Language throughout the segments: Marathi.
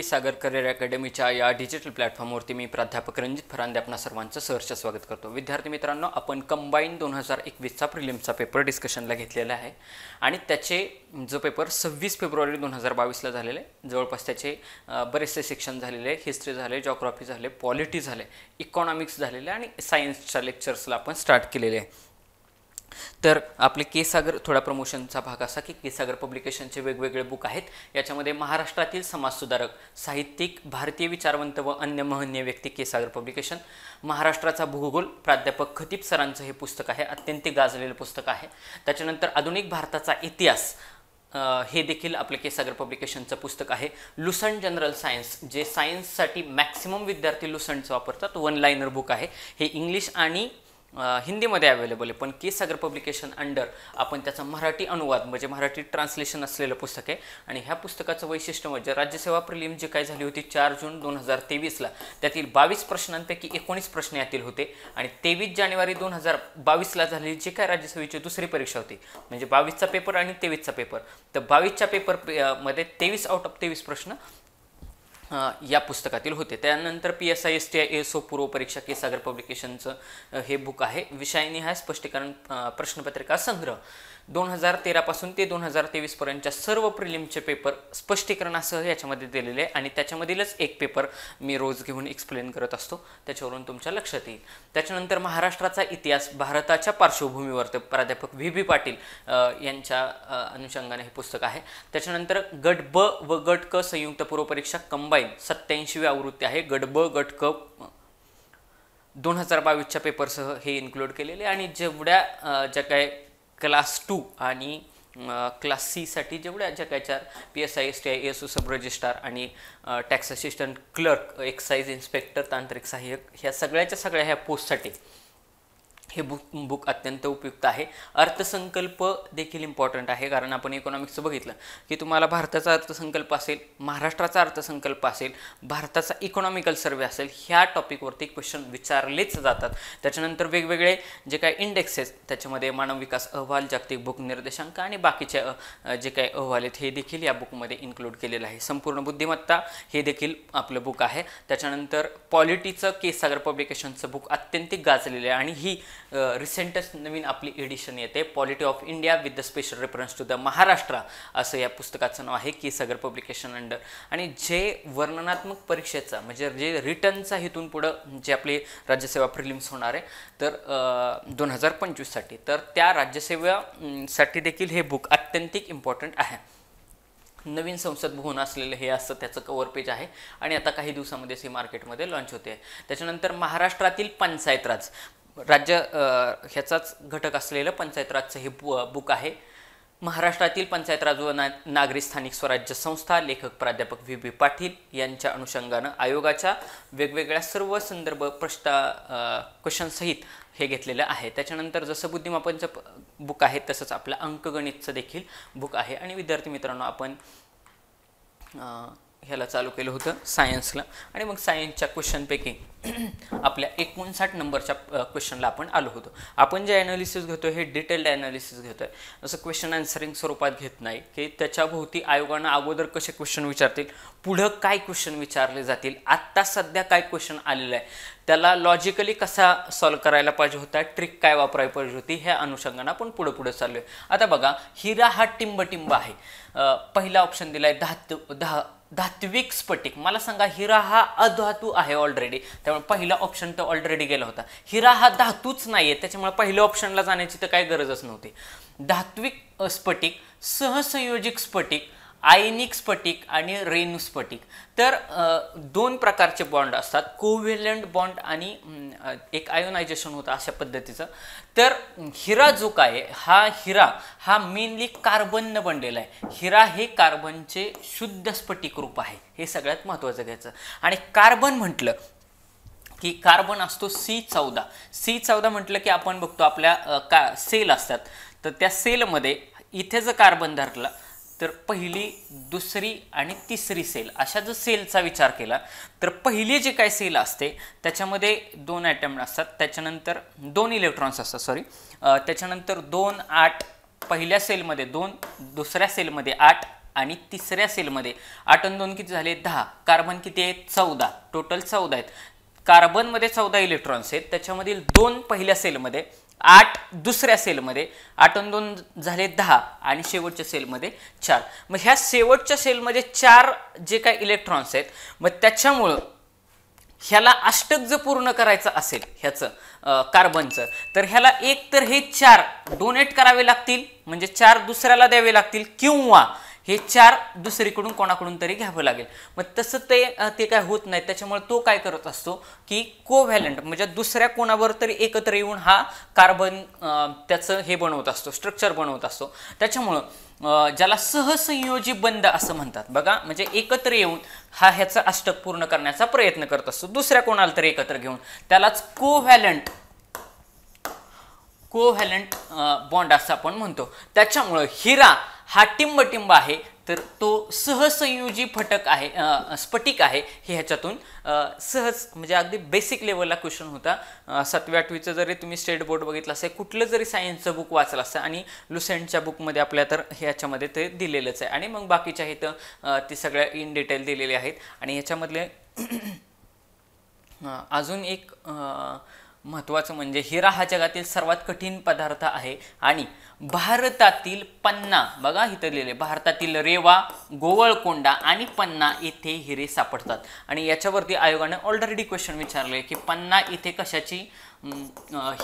पी सागर करिअर अकॅडमीच्या या डिजिटल प्लॅटफॉर्मवरती मी प्राध्यापक रणजित फरांदे आपणा सर्वांचं सहर्ष स्वागत करतो विद्यार्थी मित्रांनो आपण कंबाईन दोन हजार एकवीसचा प्रिलिम्सचा पेपर डिस्कशनला घेतलेला आहे आणि त्याचे जो पेपर सव्वीस फेब्रुवारी दोन हजार बावीसला झालेले जवळपास त्याचे बरेचसे शिक्षण झालेले हिस्ट्री झाले जॉग्रॉफी झाले पॉलिटी झाले इकॉनॉमिक्स झालेले आणि सायन्सच्या लेक्चर्सला आपण स्टार्ट केलेले आहे तर आपले केसागर थोडा प्रमोशनचा भाग असा की केसागर पब्लिकेशनचे वेगवेगळे बुक आहेत याच्यामध्ये महाराष्ट्रातील समाजसुधारक साहित्यिक भारतीय विचारवंत व अन्य महनीय व्यक्ती केसागर पब्लिकेशन महाराष्ट्राचा भूगोल प्राध्यापक खतीप सरांचं हे पुस्तक आहे अत्यंत गाजलेलं पुस्तक आहे त्याच्यानंतर आधुनिक भारताचा इतिहास हे देखील आपलं केसागर पब्लिकेशनचं पुस्तक आहे लुसंट जनरल सायन्स जे सायन्ससाठी मॅक्सिमम विद्यार्थी लुसंटचं वापरतात वन लाईनर बुक आहे हे इंग्लिश आणि हिंदीमध्ये अवेलेबल आहे पण के सागर पब्लिकेशन अंडर आपण त्याचा मराठी अनुवाद म्हणजे मराठी ट्रान्सलेशन असलेलं पुस्तक आहे आणि ह्या पुस्तकाचं वैशिष्ट्य म्हणजे राज्यसेवा प्रलिम जी काय झाली होती चार जून दोन हजार तेवीसला त्यातील बावीस प्रश्नांपैकी एकोणीस प्रश्न यातील होते आणि तेवीस जानेवारी दोन हजार बावीसला झालेली जी काय राज्यसेवेची दुसरी परीक्षा होती म्हणजे बावीसचा पेपर आणि तेवीसचा पेपर तर बावीसच्या पेपर मध्ये तेवीस आउट ऑफ तेवीस प्रश्न या पुस्तकातील होते त्यानंतर P S I S T I S O K Sagar पब्लिकेशनचं हे बुक आहे विषयाने हा स्पष्टीकरण प्रश्नपत्रिका संग्रह दोन हजार तेरापासून ते दोन हजार तेवीसपर्यंतच्या सर्व प्रिलिमचे पेपर स्पष्टीकरणासह याच्यामध्ये दिलेले आहे आणि त्याच्यामधीलच एक पेपर मी रोज घेऊन एक्सप्लेन करत असतो त्याच्यावरून तुमच्या लक्षात येईल त्याच्यानंतर महाराष्ट्राचा इतिहास भारताच्या पार्श्वभूमीवर ते प्राध्यापक व्ही बी पाटील यांच्या अनुषंगाने हे पुस्तक आहे त्याच्यानंतर गट ब व गट क संयुक्त पूर्वपरीक्षा कंबाईन सत्याऐंशीवी आवृत्ती आहे गट ब गट क दोन हजार बावीसच्या पेपरसह हे इन्क्लूड केलेले आणि जेवढ्या ज्या काय क्लास टू आणि क्लास सीसाठी जेवढ्या ज्या काय चार P S I S T I S O sub registrar आणि tax assistant clerk excise inspector तांत्रिक सहाय्यक ह्या सगळ्याच्या सगळ्या ह्या पोस्टसाठी हे बुक बुक अत्यंत उपयुक्त आहे अर्थसंकल्प देखील इम्पॉर्टंट आहे कारण आपण इकॉनॉमिक्सचं बघितलं की तुम्हाला भारताचा अर्थसंकल्प असेल महाराष्ट्राचा अर्थसंकल्प असेल भारताचा इकॉनॉमिकल सर्वे असेल ह्या टॉपिकवरती क्वेश्चन विचारलेच जातात त्याच्यानंतर वेगवेगळे जे काय इंडेक्सेस त्याच्यामध्ये मानव विकास अहवाल जागतिक बुक निर्देशांक आणि बाकीचे जे काय अहवाल आहेत हे देखील या बुकमध्ये इन्क्लूड केलेलं आहे संपूर्ण बुद्धिमत्ता हे देखील आपलं बुक आहे त्याच्यानंतर पॉलिटीचं सागर पब्लिकेशनचं बुक अत्यंत गाजलेलं आहे आणि ही रिसेंटच नवीन आपली एडिशन येते polity of India with the special reference to the Maharashtra असं या पुस्तकाचं नाव आहे की सगर पब्लिकेशन अंडर आणि जे वर्णनात्मक परीक्षेचा म्हणजे जे रिटर्नचा हेतून पुढं जे आपली राज्यसेवा प्रिलिम्स होणार आहे तर दोन हजार पंचवीससाठी तर त्या राज्यसेवासाठी देखील हे बुक अत्यंतिक इम्पॉर्टंट आहे नवीन संसद भवन असलेलं हे असं त्याचं कवर पेज आहे आणि आता काही दिवसामध्येच हे मार्केटमध्ये लॉन्च होते त्याच्यानंतर महाराष्ट्रातील पंचायत राज राज्य ह्याचाच घटक असलेलं पंचायत राजचं हे बुक आहे महाराष्ट्रातील पंचायत राज व ना नागरी स्थानिक स्वराज्य संस्था लेखक प्राध्यापक व्ही बी पाटील यांच्या अनुषंगानं आयोगाच्या वेगवेगळ्या सर्व संदर्भ प्रश्न क्वेश्चनसहित हे घेतलेलं आहे त्याच्यानंतर जसं बुद्धिमापनचं बुक आहे तसंच आपलं अंकगणितचं देखील बुक आहे आणि विद्यार्थी मित्रांनो आपण ह्याला चालू केलं होतं सायन्सला आणि मग सायन्सच्या क्वेश्चनपैकी आपल्या एकोणसाठ नंबरच्या क्वेश्चनला आपण आलो होतो आपण जे ॲनालिसिस घेतो हे डिटेल्ड ॲनालिसिस घेतो आहे असं क्वेश्चन आन्सरिंग स्वरूपात घेत नाही की त्याच्याभोवती आयोगानं अगोदर कसे क्वेश्चन विचारतील पुढं काय क्वेश्चन विचारले जातील आत्ता सध्या काय क्वेश्चन आलेलं आहे त्याला लॉजिकली कसा सॉल्व करायला पाहिजे होता ट्रिक काय वापरायला पाहिजे होती ह्या अनुषंगानं आपण पुढं पुढं चाललो आहे आता बघा हिरा हा टिंबटिंब आहे पहिला ऑप्शन दिला आहे दहा दहा धात्विक स्फटिक मला सांगा हिरा हा अधातू आहे ऑलरेडी त्यामुळे पहिला ऑप्शन तर ऑलरेडी गेला होता हिरा हा धातूच नाही आहे त्याच्यामुळे पहिल्या ऑप्शनला जाण्याची तर काही गरजच नव्हती धात्विक स्फटिक सहसंयोजिक स्फटिक आयनिक स्फटिक आणि रेणू स्फटिक तर दोन प्रकारचे बॉन्ड असतात कोव्हेलंट बॉन्ड आणि एक आयोनायझेशन होतं अशा पद्धतीचं तर हिरा जो काय हा हिरा हा मेनली कार्बननं बनलेला आहे हिरा हे कार्बनचे शुद्ध स्फटिक रूप आहे हे सगळ्यात महत्त्वाचं घ्यायचं आणि कार्बन म्हटलं की कार्बन असतो सी चौदा सी चौदा म्हटलं की आपण बघतो आपल्या का सेल असतात तर त्या सेलमध्ये इथे जर कार्बन धरलं तर पहिली दुसरी आणि तिसरी सेल अशा जर सेलचा विचार केला तर पहिली जी काय सेल असते त्याच्यामध्ये दोन ॲटम असतात त्याच्यानंतर दोन इलेक्ट्रॉन्स असतात सॉरी त्याच्यानंतर दोन आठ पहिल्या सेलमध्ये दोन दुसऱ्या सेलमध्ये आठ आणि तिसऱ्या सेलमध्ये आठ आणि दोन किती झाले दहा कार्बन किती आहे चौदा टोटल चौदा आहेत कार्बनमध्ये चौदा इलेक्ट्रॉन्स आहेत त्याच्यामधील दोन पहिल्या सेलमध्ये आठ दुसऱ्या सेलमध्ये आठ आणि दोन झाले दहा आणि शेवटच्या सेलमध्ये चार मग ह्या शेवटच्या सेलमध्ये चार जे काय इलेक्ट्रॉन्स आहेत मग त्याच्यामुळं ह्याला अष्टक जर पूर्ण करायचं असेल ह्याचं कार्बनचं तर ह्याला एक तर हे चार डोनेट करावे लागतील म्हणजे चार दुसऱ्याला द्यावे लागतील किंवा हे चार दुसरीकडून कोणाकडून तरी घ्यावं लागेल मग तसं ते ते काय होत नाही त्याच्यामुळे तो काय करत असतो की कोव्हॅलंट म्हणजे दुसऱ्या कोणावर तरी एकत्र येऊन हा कार्बन त्याचं हे बनवत असतो स्ट्रक्चर बनवत असतो त्याच्यामुळं ज्याला सहसंयोजी बंद असं म्हणतात बघा म्हणजे एकत्र येऊन हा ह्याचा अष्टक पूर्ण करण्याचा प्रयत्न करत असतो दुसऱ्या कोणाला तरी एकत्र घेऊन त्यालाच कोव्हॅलंट कोव्हॅलंट बॉन्ड असं आपण म्हणतो त्याच्यामुळं हिरा हा टिंबटिंब आहे तर तो सहसंयोजी फटक आहे स्फटिक आहे हे ह्याच्यातून सहज म्हणजे अगदी बेसिक लेवलला क्वेश्चन होता सातवी आठवीचं जरी तुम्ही स्टेट बोर्ड बघितलं असेल कुठलं जरी सायन्सचं बुक वाचलं असतं आणि लुसेंटच्या बुकमध्ये आपल्या तर ह्याच्यामध्ये ते दिलेलंच आहे आणि मग बाकीच्या तर ते सगळ्या इन डिटेल दिलेले आहेत आणि ह्याच्यामधले अजून एक महत्त्वाचं म्हणजे हिरा हा जगातील सर्वात कठीण पदार्थ आहे आणि भारतातील पन्ना बघा इथं लिहिले भारतातील रेवा गोवळकोंडा आणि पन्ना इथे हिरे सापडतात आणि याच्यावरती आयोगाने ऑलरेडी क्वेश्चन विचारले की पन्ना इथे कशाची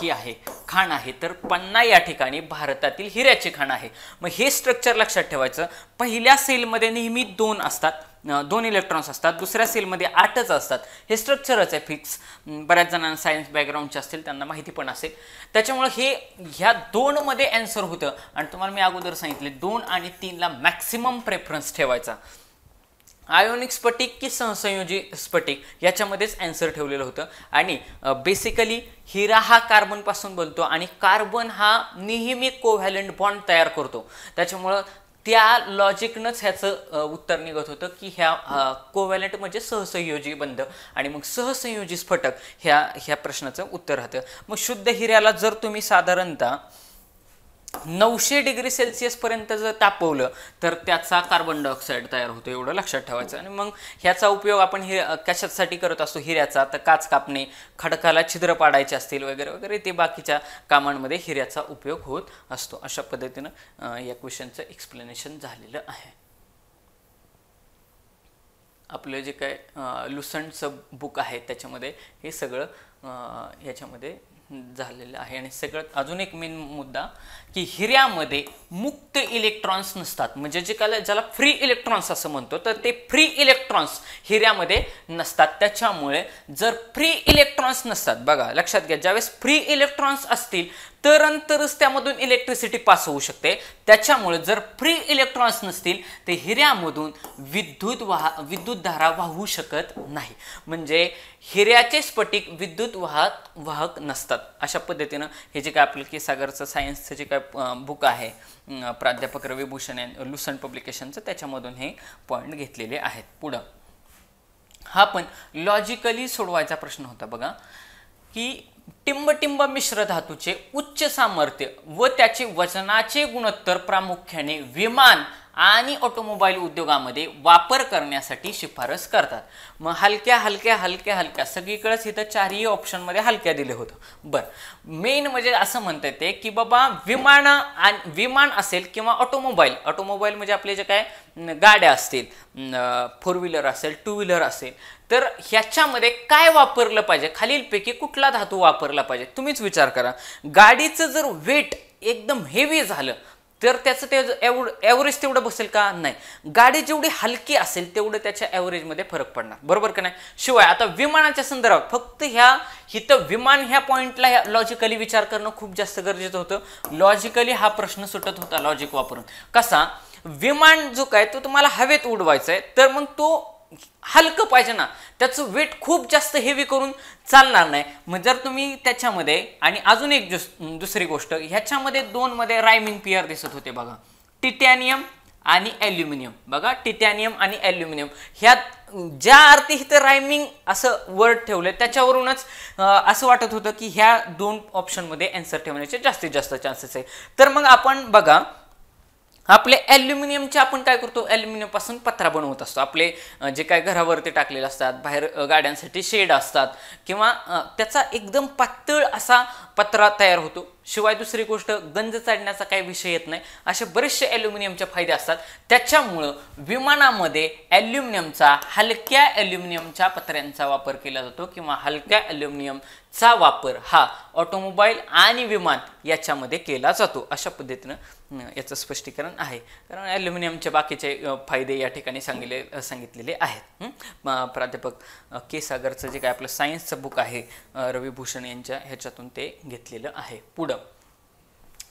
ही आहे खाण आहे तर पन्ना या ठिकाणी भारतातील हिऱ्याची खाण आहे मग हे स्ट्रक्चर लक्षात ठेवायचं पहिल्या सेलमध्ये नेहमी दोन असतात दोन इलेक्ट्रॉन्स असतात दुसऱ्या सेलमध्ये आठच असतात हे स्ट्रक्चरच आहे फिक्स बऱ्याच जणांना सायन्स बॅकग्राऊंडचे असतील त्यांना माहिती पण असेल त्याच्यामुळे हे ह्या दोनमध्ये अॅन्सर होतं आणि तुम्हाला मी अगोदर सांगितले दोन आणि तीनला मॅक्सिमम प्रेफरन्स ठेवायचा आयोनिक स्फटिक की सहसंयोजी स्फटिक याच्यामध्येच अॅन्सर ठेवलेलं होतं आणि बेसिकली हिरा हा कार्बनपासून बनतो आणि कार्बन हा नेहमी कोव्हॅलंट बॉन्ड तयार करतो त्याच्यामुळं त्या लॉजिकनंच ह्याचं उत्तर निघत होतं की ह्या कोव्हॅलेंट म्हणजे सहसंयोजी बंद आणि मग सहसंयोजी स्फटक ह्या ह्या प्रश्नाचं उत्तर राहतं मग शुद्ध हिऱ्याला जर तुम्ही साधारणतः नऊशे डिग्री सेल्सिअसपर्यंत जर तापवलं तर त्याचा कार्बन डायऑक्साईड तयार होतो एवढं लक्षात ठेवायचं आणि मग ह्याचा उपयोग आपण हि कशासाठी करत असतो हिऱ्याचा तर काच कापणे खडकाला छिद्र पाडायचे असतील वगैरे वगैरे ते बाकीच्या कामांमध्ये हिऱ्याचा उपयोग होत असतो अशा पद्धतीनं या क्वेश्चनचं एक्सप्लेनेशन झालेलं आहे आपलं जे काय लुसंटचं बुक आहे त्याच्यामध्ये हे सगळं याच्यामध्ये झालेलं आहे आणि सगळ्यात अजून एक मेन मुद्दा की हिऱ्यामध्ये मुक्त इलेक्ट्रॉन्स नसतात म्हणजे जे काय ज्याला फ्री इलेक्ट्रॉन्स असं म्हणतो तर ते फ्री इलेक्ट्रॉन्स हिऱ्यामध्ये नसतात त्याच्यामुळे जर फ्री इलेक्ट्रॉन्स नसतात बघा लक्षात घ्या ज्यावेळेस फ्री इलेक्ट्रॉन्स असतील अंतरच त्यामधून इलेक्ट्रिसिटी पास होऊ शकते त्याच्यामुळे जर फ्री इलेक्ट्रॉन्स नसतील तर हिऱ्यामधून विद्युत वाह विद्युत धारा वाहू शकत नाही म्हणजे हिऱ्याचे स्फटिक विद्युत वाहक वाहक नसतात अशा पद्धतीनं हे जे काय आपलं की सागरचं सायन्सचं जे काय बुक आहे प्राध्यापक रविभूषण लुसन पब्लिकेशनचं त्याच्यामधून हे पॉईंट घेतलेले आहेत पुढं हा पण लॉजिकली सोडवायचा प्रश्न होता बघा की टिंबटिंब मिश्र धातूचे उच्च सामर्थ्य व त्याचे वजनाचे गुणोत्तर प्रामुख्याने विमान आणि ऑटोमोबाईल उद्योगामध्ये वापर करण्यासाठी शिफारस करतात मग हलक्या हलक्या हलक्या हलक्या सगळीकडेच इथं चारही ऑप्शनमध्ये हलक्या दिले होतं बरं मेन म्हणजे असं म्हणता येते की बाबा विमान विमान असेल किंवा ऑटोमोबाईल ऑटोमोबाईल म्हणजे आपले जे काय गाड्या असतील फोर व्हीलर असेल टू व्हीलर असेल तर ह्याच्यामध्ये काय वापरलं पाहिजे खालीलपैकी कुठला धातू वापरला पाहिजे तुम्हीच विचार करा गाडीचं जर वेट एकदम हेवी झालं तर त्याचं ते एवढ ॲव्हरेज तेवढं बसेल का नाही गाडी जेवढी हलकी असेल तेवढं त्याच्या ॲव्हरेजमध्ये फरक पडणार बरोबर का नाही शिवाय आता विमानाच्या संदर्भात फक्त ह्या इथं विमान ह्या पॉईंटला ह्या लॉजिकली विचार करणं खूप जास्त गरजेचं होतं लॉजिकली हा प्रश्न सुटत होता लॉजिक वापरून कसा विमान जो काय तो तुम्हाला हवेत उडवायचा आहे तर मग तो हलकं पाहिजे ना त्याचं वेट खूप जास्त हेवी करून चालणार नाही मग जर तुम्ही त्याच्यामध्ये आणि अजून एक दुसरी गोष्ट ह्याच्यामध्ये दोनमध्ये रायमिंग पियर दिसत होते बघा टिटॅनियम आणि ॲल्युमिनियम बघा टिटॅनियम आणि ॲल्युमिनियम ह्या ज्या अर्थी इथं रायमिंग असं वर्ड ठेवलं त्याच्यावरूनच असं वाटत होतं की ह्या दोन ऑप्शनमध्ये अँसर ठेवण्याचे जास्तीत जास्त चान्सेस आहे तर मग आपण बघा आपले ॲल्युमिनियमचे आपण काय करतो ॲल्युमिनियमपासून पत्रा बनवत असतो आपले जे काय घरावरती टाकलेले असतात बाहेर गाड्यांसाठी शेड असतात किंवा त्याचा एकदम पातळ असा पत्रा तयार होतो शिवाय दुसरी गोष्ट गंज चढण्याचा काही विषय येत नाही असे बरेचसे ॲल्युमिनियमचे फायदे असतात त्याच्यामुळं विमानामध्ये ॲल्युमिनियमचा हलक्या ॲल्युमिनियमच्या पत्र्यांचा वापर केला जातो किंवा हलक्या ॲल्युमिनियमचा वापर हा ऑटोमोबाईल आणि विमान याच्यामध्ये केला जातो अशा पद्धतीनं याचं स्पष्टीकरण आहे कारण ॲल्युमिनियमचे बाकीचे फायदे या ठिकाणी सांगितले सांगितलेले आहेत प्राध्यापक के सागरचं जे काय आपलं सायन्सचं बुक आहे रविभूषण यांच्या ह्याच्यातून ते घेतलेलं आहे पुढं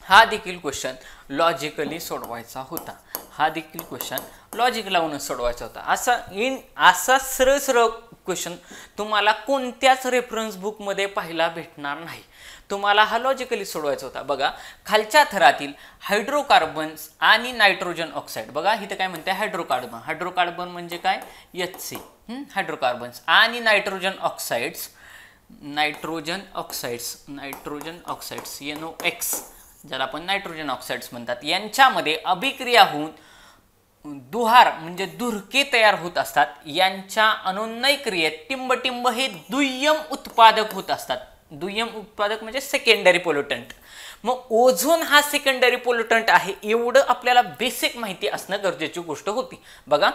हा देखील क्वेश्चन लॉजिकली सोडवायचा होता हा देखील क्वेश्चन लॉजिक लावूनच सोडवायचा होता असा इन असा सरळ सरळ क्वेश्चन तुम्हाला कोणत्याच रेफरन्स बुकमध्ये पाहायला भेटणार नाही तुम्हाला हा लॉजिकली सोडवायचा होता बघा खालच्या थरातील हायड्रोकार्बन्स आणि नायट्रोजन ऑक्साईड बघा इथं काय म्हणते हायड्रोकार्बन हायड्रोकार्बन म्हणजे काय एच सी हायड्रोकार्बन्स आणि nitrogen oxides nitrogen oxides nitrogen oxides NO X ज्याला आपण नायट्रोजन ऑक्साईड्स म्हणतात यांच्यामध्ये अभिक्रिया होऊन दुहार म्हणजे दुर्के तयार होत असतात यांच्या अनुन्नय क्रियेत टिंबटिंब हे दुय्यम उत्पादक होत असतात दुय्यम उत्पादक म्हणजे सेकंडरी पोल्युटंट मग ओझोन हा सेकंडरी पोल्युटंट आहे एवढं आपल्याला बेसिक माहिती असणं गरजेची गोष्ट होती बघा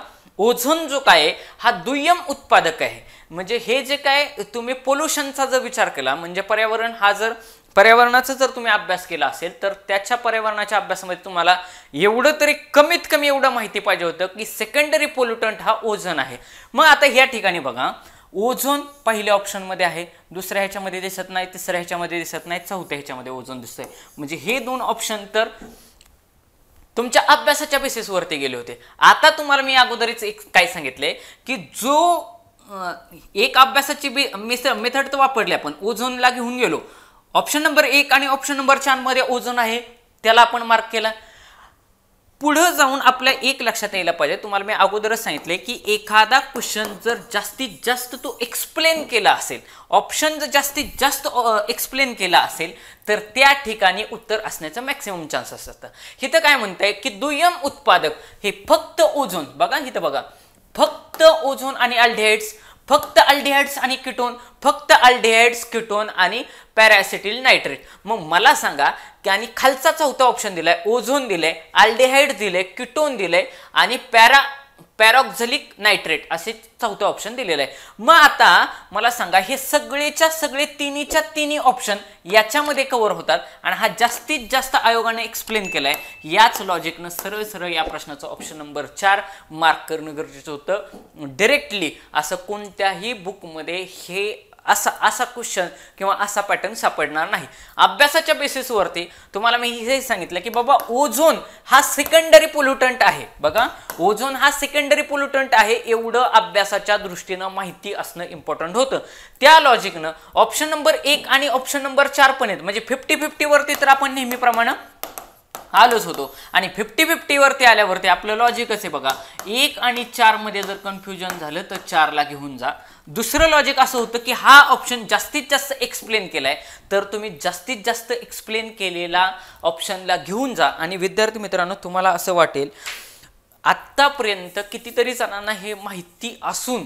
ओझोन जो काय हा दुय्यम उत्पादक आहे म्हणजे हे जे काय तुम्ही पोल्युशनचा जर विचार केला म्हणजे पर्यावरण हा जर पर्यावरणाचा जर तुम्ही अभ्यास केला असेल तर त्याच्या पर्यावरणाच्या अभ्यासामध्ये तुम्हाला एवढं तरी कमीत कमी एवढं माहिती पाहिजे होतं की सेकंडरी पोल्युटंट हा ओझन आहे मग आता या ठिकाणी बघा ओझोन पहिल्या ऑप्शनमध्ये आहे दुसऱ्या ह्याच्यामध्ये दिसत नाही तिसऱ्या ह्याच्यामध्ये दिसत नाही चौथ्या ह्याच्यामध्ये ओझोन दिसतंय म्हणजे हे दोन ऑप्शन तर तुमच्या अभ्यासाच्या बेसिसवरती गेले होते आता तुम्हाला मी अगोदरच एक काय सांगितले की जो एक अभ्यासाची बे मेथड तर वापरली आपण ओझोनला घेऊन गेलो ऑप्शन नंबर एक आणि ऑप्शन नंबर चारमध्ये ओझोन आहे त्याला आपण मार्क केला पुढं जाऊन आपल्या एक लक्षात यायला पाहिजे तुम्हाला मी अगोदरच सांगितले की एखादा क्वेश्चन जर जास्तीत जास्त तो एक्सप्लेन केला असेल ऑप्शन जर जास्तीत जास्त एक्सप्लेन केला असेल तर त्या ठिकाणी उत्तर असण्याचं मॅक्सिमम चान्स असतात हिथं काय आहे की दुय्यम उत्पादक हे फक्त ओझोन बघा हिथं बघा फक्त ओझोन आणि अल्डेट्स फक्त अल्डिहाइड्स आणि किटोन फक्त अल्डिहाइड्स किटोन आणि पॅरासिटिल नायट्रेट मग मला सांगा की आणि खालचा चौथा ऑप्शन दिलाय ओझोन दिले अल्डिहाइड दिले किटोन दिले आणि पॅरा पॅरॉक्झलिक नायट्रेट असे चौथं ऑप्शन दिलेलं आहे मग आता मला सांगा हे सगळेच्या सगळे तिन्हीच्या तिन्ही ऑप्शन याच्यामध्ये कवर होतात आणि हा जास्तीत जास्त आयोगाने एक्सप्लेन केलाय याच लॉजिकनं सरळ सरळ या प्रश्नाचं ऑप्शन नंबर चार मार्क करणं गरजेचं होतं डिरेक्टली असं कोणत्याही बुकमध्ये हे असा असा क्वेश्चन किंवा असा पॅटर्न सापडणार नाही अभ्यासाच्या बेसिसवरती तुम्हाला मी हे सांगितलं की बाबा ओझोन हा सेकंडरी पोल्युटंट आहे बघा ओझोन हा सेकंडरी पोल्युटंट आहे एवढं अभ्यासाच्या दृष्टीनं माहिती असणं इम्पॉर्टंट होतं त्या लॉजिकनं ऑप्शन नंबर एक आणि ऑप्शन नंबर चार पण आहेत म्हणजे फिफ्टी फिफ्टीवरती तर आपण नेहमीप्रमाणे आलोच होतो आणि फिफ्टी फिफ्टीवरती आल्यावरती आपलं लॉजिकच आहे बघा एक आणि चारमध्ये जर कन्फ्युजन झालं तर चारला घेऊन जा दुसरं लॉजिक असं होतं की हा ऑप्शन जास्तीत जास्त एक्सप्लेन केला आहे तर तुम्ही जास्तीत जास्त एक्सप्लेन केलेला ऑप्शनला घेऊन जा आणि विद्यार्थी मित्रांनो तुम्हाला असं वाटेल आत्तापर्यंत कितीतरी जणांना हे माहिती असून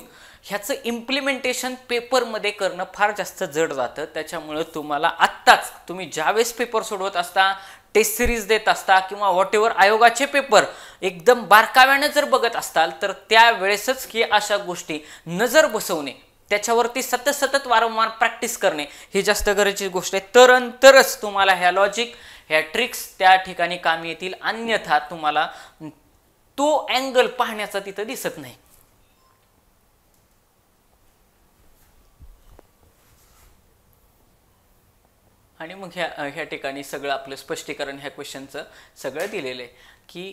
ह्याचं इम्प्लिमेंटेशन पेपरमध्ये करणं फार जास्त जड जातं त्याच्यामुळं तुम्हाला आत्ताच तुम्ही ज्यावेळेस पेपर सोडवत असता टेस्ट सिरीज देत असता किंवा वॉट एव्हर आयोगाचे पेपर एकदम बारकाव्यानं जर बघत असताल तर त्यावेळेसच की अशा गोष्टी नजर बसवणे त्याच्यावरती सतत सतत वारंवार प्रॅक्टिस करणे हे जास्त गरजेची गोष्ट आहे तर नंतरच तुम्हाला ह्या लॉजिक ह्या ट्रिक्स त्या ठिकाणी कामी येतील अन्यथा तुम्हाला तो अँगल पाहण्याचा तिथं दिसत नाही आणि मग ह्या ह्या ठिकाणी सगळं आपलं स्पष्टीकरण ह्या क्वेश्चनचं सगळं दिलेलं आहे की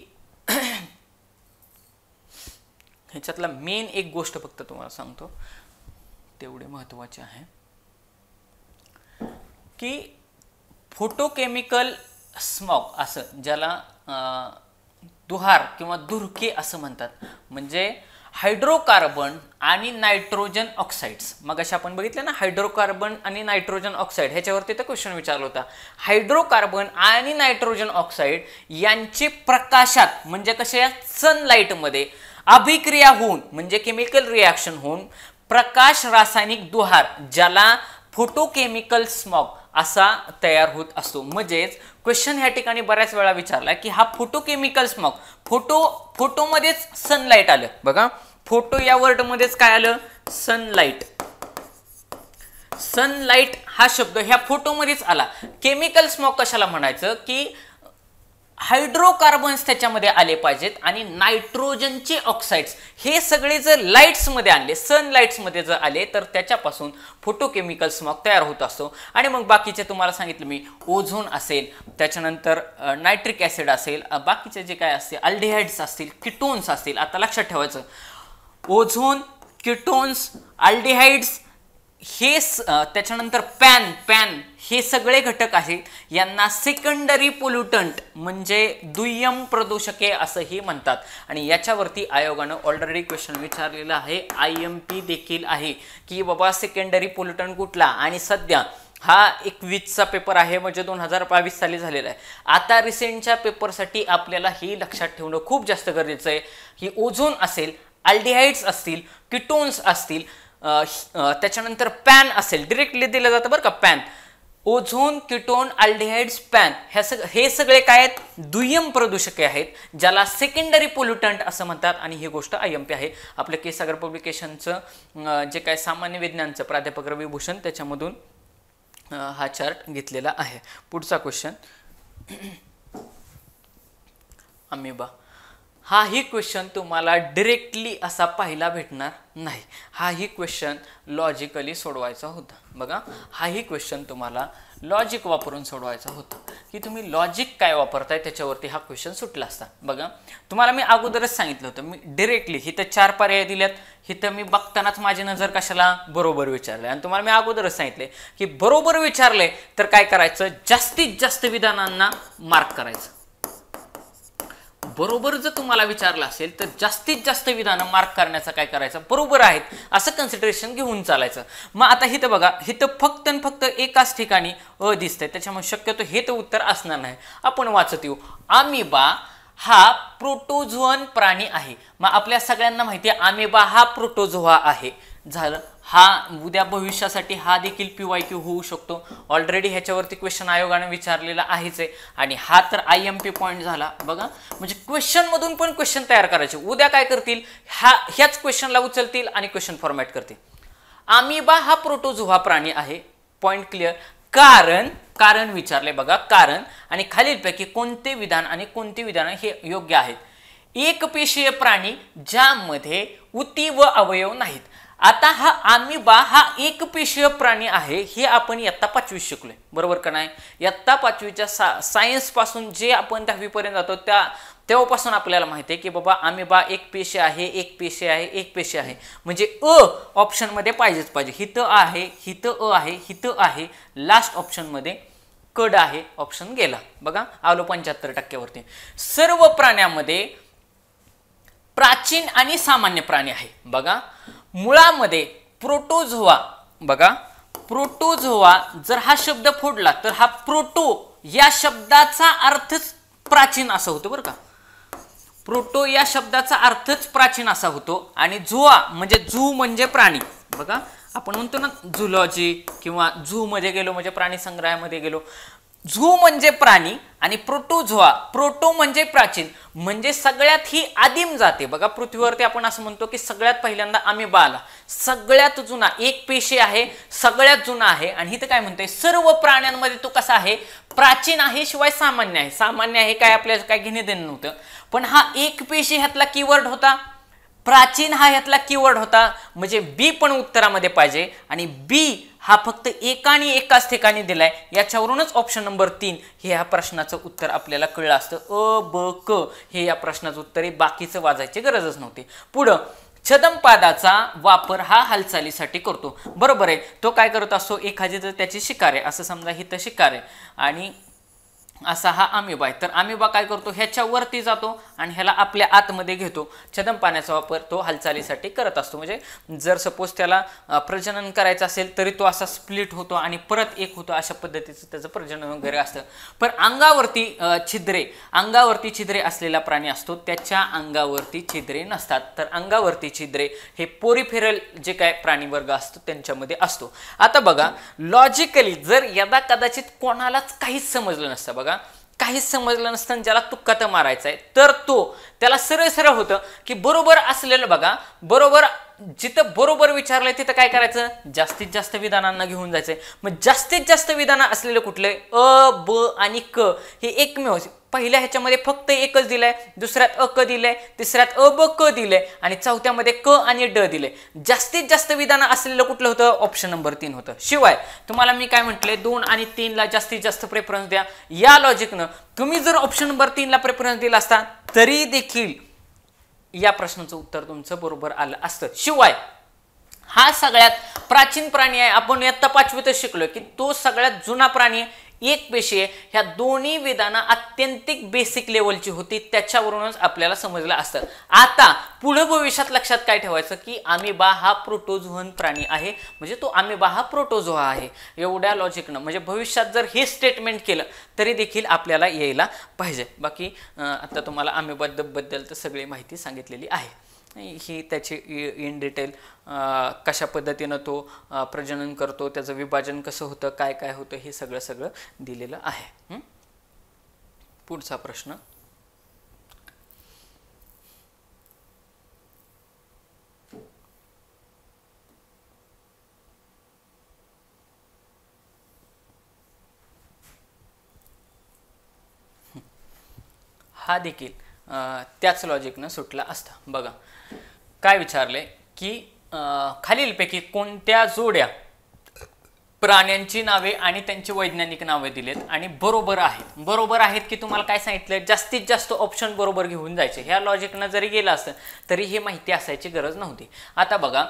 ह्याच्यातला मेन एक गोष्ट फक्त तुम्हाला सांगतो तेवढे महत्त्वाचे आहे की फोटोकेमिकल स्मॉग असं ज्याला दुहार किंवा दुर्के असं म्हणतात म्हणजे हायड्रोकार्बन आणि नायट्रोजन ऑक्साईड्स मग अशा आपण बघितलं ना हायड्रोकार्बन आणि नायट्रोजन ऑक्साईड ह्याच्यावरती तर क्वेश्चन विचारला होता हायड्रोकार्बन आणि नायट्रोजन ऑक्साईड यांचे प्रकाशात म्हणजे कशा या सनलाईटमध्ये अभिक्रिया होऊन म्हणजे केमिकल रिॲक्शन होऊन प्रकाश रासायनिक दुहार ज्याला फोटोकेमिकल स्मॉक असा तयार होत असतो म्हणजेच क्वेश्चन ह्या ठिकाणी बऱ्याच वेळा विचारला की हा फोटोकेमिकल स्मॉक फोटो फोटोमध्येच सनलाईट आलं बघा फोटो या वर्डमध्येच काय आलं सनलाईट सनलाईट हा शब्द ह्या फोटोमध्येच आला केमिकल स्मॉक कशाला म्हणायचं की हायड्रोकार्बन्स त्याच्यामध्ये आले पाहिजेत आणि नायट्रोजनचे ऑक्साईड्स हे सगळे जर लाईट्समध्ये आणले सनलाईट्समध्ये जर आले तर त्याच्यापासून फोटोकेमिकल्स मग तयार होत असतो आणि मग बाकीचे तुम्हाला सांगितलं मी ओझोन असेल त्याच्यानंतर नायट्रिक ॲसिड असेल बाकीचे जे काय असतील अल्डिहाइड्स असतील किटोन्स असतील आता लक्षात ठेवायचं ओझोन किटोन्स अल्डिहाइड्स हे त्याच्यानंतर पॅन पॅन हे सगळे घटक आहेत यांना सेकंडरी पोल्युटंट म्हणजे दुय्यम प्रदूषके असंही म्हणतात आणि याच्यावरती आयोगानं ऑलरेडी क्वेश्चन विचारलेला आहे आय एम पी देखील आहे की बाबा सेकंडरी पोल्युटंट कुठला आणि सध्या हा एकवीसचा पेपर आहे म्हणजे दोन हजार बावीस साली झालेला आहे आता रिसेंटच्या पेपरसाठी आपल्याला हे लक्षात ठेवणं खूप जास्त गरजेचं आहे की ओझोन असेल अल्डिहाइड्स असतील किटोन्स असतील त्याच्यानंतर पॅन असेल डिरेक्टली दिलं जातं बरं का PAN ozone ketone aldehydes PAN ह्या सग हे सगळे काय आहेत दुय्यम प्रदूषके आहेत ज्याला सेकंडरी पोल्युटंट असं म्हणतात आणि ही गोष्ट आय एम पी आहे आपलं सागर पब्लिकेशनचं जे काय सामान्य विज्ञानचं प्राध्यापक रविभूषण त्याच्यामधून हा चार्ट घेतलेला आहे पुढचा क्वेश्चन अमिबा हाही क्वेश्चन तुम्हाला डिरेक्टली असा पाहिला भेटणार नाही हाही क्वेश्चन लॉजिकली सोडवायचा होता बघा हाही क्वेश्चन तुम्हाला लॉजिक वापरून सोडवायचा होता की तुम्ही लॉजिक काय वापरताय त्याच्यावरती हा क्वेश्चन सुटला असता बघा तुम्हाला मी अगोदरच सांगितलं होतं मी डिरेक्टली हिथं चार पर्याय दिल्यात हिथं मी बघतानाच माझी नजर कशाला बरोबर विचारले आणि तुम्हाला मी अगोदरच सांगितले की बरोबर विचारले तर काय करायचं जास्तीत जास्त विधानांना मार्क करायचं बरोबर जर तुम्हाला विचारलं असेल तर जास्तीत जास्त विधानं मार्क करण्याचा काय करायचं बरोबर आहेत असं कन्सिडरेशन घेऊन चालायचं मग आता हिथं बघा हिथं फक्त आणि फक्त एकाच ठिकाणी अ दिसतंय त्याच्यामुळे शक्यतो हे तर उत्तर असणार नाही आपण वाचत येऊ आमिबा हा प्रोटोझोन प्राणी आहे मग आपल्या सगळ्यांना माहिती आहे आमेबा हा प्रोटोझोआ आहे झालं हा उद्या भविष्यासाठी हा देखील पी वाय क्यू होऊ शकतो ऑलरेडी ह्याच्यावरती क्वेश्चन आयोगाने विचारलेला आहेच आहे आणि हा तर आय एम पी पॉईंट झाला बघा म्हणजे क्वेश्चनमधून पण क्वेश्चन तयार करायचे उद्या काय करतील हा ह्याच क्वेश्चनला उचलतील आणि क्वेश्चन फॉर्मॅट करतील आमिबा हा हा प्राणी आहे पॉईंट क्लिअर कारण कारण विचारले बघा कारण आणि खालीलपैकी कोणते विधान आणि कोणते विधान हे योग्य आहेत एकपेशीय प्राणी ज्यामध्ये उती व अवयव नाहीत आता हा आमिबा हा एक पेशीय प्राणी आहे हे आपण इयत्ता पाचवीत शिकलोय बरोबर का नाही इयत्ता पाचवीच्या सा सायन्सपासून जे आपण दहावीपर्यंत जातो त्या तेव्हापासून आपल्याला माहिती आहे की बाबा आमिबा एक पेशी आहे एक पेशी आहे एक पेशी आहे म्हणजे अ ऑप्शनमध्ये पाहिजेच पाहिजे हिथं आहे हिथं अ आहे हिथं आहे लास्ट ऑप्शनमध्ये कड आहे ऑप्शन गेला बघा आलो पंच्याहत्तर टक्क्यावरती सर्व प्राण्यामध्ये प्राचीन आणि सामान्य प्राणी आहे बघा मुळामध्ये प्रोटोझोवा बघा प्रोटोझोवा जर हा शब्द फोडला तर हा प्रोटो या शब्दाचा अर्थच प्राचीन असा होतो बरं का प्रोटो या शब्दाचा अर्थच प्राचीन असा होतो आणि झोआ म्हणजे झू म्हणजे प्राणी बघा आपण म्हणतो ना झुलॉजी किंवा झूमध्ये गेलो म्हणजे प्राणी संग्रहामध्ये गेलो झू म्हणजे प्राणी आणि प्रोटोझोआ प्रोटो म्हणजे प्राचीन म्हणजे सगळ्यात ही आदिम जाते बघा पृथ्वीवरती आपण असं म्हणतो की सगळ्यात पहिल्यांदा आम्ही आला सगळ्यात जुना एक पेशी आहे सगळ्यात जुना आहे आणि इथं काय म्हणतोय सर्व प्राण्यांमध्ये तो कसा आहे प्राचीन आहे शिवाय सामान्य आहे सामान्य आहे काय आपल्याला काय घेणे देणं नव्हतं पण हा एक पेशी ह्यातला कीवर्ड होता प्राचीन हा ह्यातला कीवर्ड होता म्हणजे बी पण उत्तरामध्ये पाहिजे आणि बी हा फक्त एका आणि एकाच ठिकाणी दिलाय याच्यावरूनच ऑप्शन नंबर तीन हे या प्रश्नाचं उत्तर आपल्याला कळलं असतं अ ब क हे या प्रश्नाचं उत्तर आहे बाकीचं वाजायची गरजच नव्हती पुढं छदमपादाचा वापर हा हालचालीसाठी करतो बरोबर आहे तो काय करत असतो एखादी जर त्याची शिकार आहे असं समजा तर शिकार आहे आणि असा हा आमिबा आहे तर आमिबा काय करतो ह्याच्यावरती जातो आणि ह्याला आपल्या आतमध्ये घेतो छदम पाण्याचा वापर तो हालचालीसाठी करत असतो म्हणजे जर सपोज त्याला प्रजनन करायचं असेल तरी तो असा स्प्लिट होतो आणि परत एक होतो अशा पद्धतीचं त्याचं प्रजनन वगैरे असतं पण अंगावरती छिद्रे अंगावरती छिद्रे असलेला प्राणी असतो त्याच्या अंगावरती छिद्रे नसतात तर अंगावरती छिद्रे हे पोरीफेरल जे काय प्राणी वर्ग असतो त्यांच्यामध्ये असतो आता बघा लॉजिकली जर यदा कदाचित कोणालाच काहीच समजलं नसतं बघा काही काहीच समजलं नसतं ज्याला तुक्कात मारायचा आहे तर तो त्याला सरळ सरळ होतं की बरोबर असलेलं बघा बरोबर जिथं बरोबर विचारलंय तिथं काय करायचं जास्तीत जास्त विधानांना घेऊन जायचंय मग जास्तीत जास्त विधानं असलेले कुठले अ ब आणि क हे एकमेव पहिल्या ह्याच्यामध्ये फक्त एकच दिलंय दुसऱ्यात अ क दिलंय तिसऱ्यात अ ब क दिलंय आणि चौथ्यामध्ये क आणि ड दिले जास्तीत जास्त विधानं असलेलं कुठलं होतं ऑप्शन नंबर तीन होतं शिवाय तुम्हाला मी काय म्हटलंय दोन आणि तीनला जास्तीत जास्त प्रेफरन्स द्या या लॉजिकनं तुम्ही जर ऑप्शन नंबर तीनला प्रेफरन्स दिला असता तरी देखील या प्रश्नाचं उत्तर तुमचं बरोबर आलं असतं शिवाय हा सगळ्यात प्राचीन प्राणी आहे आपण यात पाचवीतच शिकलो की तो सगळ्यात जुना प्राणी एक एकपेशीय ह्या दोन्ही विधानं अत्यंतिक बेसिक लेवलची होती त्याच्यावरूनच आपल्याला समजलं असतं आता पुढं भविष्यात लक्षात काय ठेवायचं की आमिबा हा प्रोटोझोहन प्राणी आहे म्हणजे तो आमिबा हा प्रोटोझोहा आहे एवढ्या लॉजिकनं म्हणजे भविष्यात जर हे स्टेटमेंट केलं तरी देखील आपल्याला यायला पाहिजे बाकी आता तुम्हाला आमिबाबद्दल तर सगळी माहिती सांगितलेली आहे ही त्याची इन डिटेल कशा पद्धतीनं तो प्रजनन करतो त्याचं विभाजन कसं होतं काय काय होतं हे सगळं सगळं दिलेलं आहे पुढचा प्रश्न हा देखील त्याच लॉजिकनं सुटला असता बघा काय विचारले की खालीलपैकी कोणत्या जोड्या प्राण्यांची नावे आणि त्यांची वैज्ञानिक नावे दिलेत आणि बरोबर आहेत बरोबर आहेत की तुम्हाला काय सांगितलं जास्तीत जास्त ऑप्शन बरोबर घेऊन जायचे ह्या लॉजिकनं जरी गेलं असतं तरी ही माहिती असायची गरज नव्हती आता बघा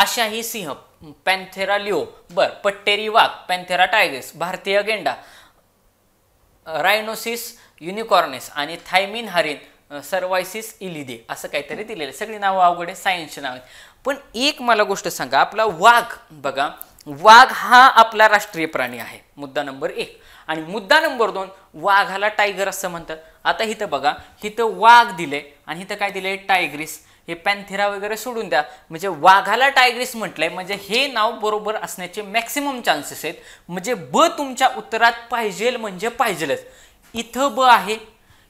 आशा ही सिंह पॅन्थेरा लिओ बर पट्टेरी वाघ पॅन्थेरा टायगर्स भारतीय गेंडा रायनोसिस युनिकॉर्नेस आणि थायमिन हरिन सर्वायसिस इलिदे असं काहीतरी दिलेलं आहे सगळी नावं अवघड आहे नाव आहेत पण एक मला गोष्ट सांगा आपला वाघ बघा वाघ हा आपला राष्ट्रीय प्राणी आहे मुद्दा नंबर एक आणि मुद्दा नंबर दोन वाघाला टायगर असं म्हणतात आता इथं बघा तिथं वाघ दिले आणि इथं काय दिले टायग्रिस हे पॅन्थेरा वगैरे सोडून द्या म्हणजे वाघाला टायग्रिस म्हटलंय म्हणजे हे नाव बरोबर असण्याचे मॅक्सिमम चान्सेस आहेत म्हणजे ब तुमच्या उत्तरात पाहिजेल म्हणजे पाहिजेलच इथं ब आहे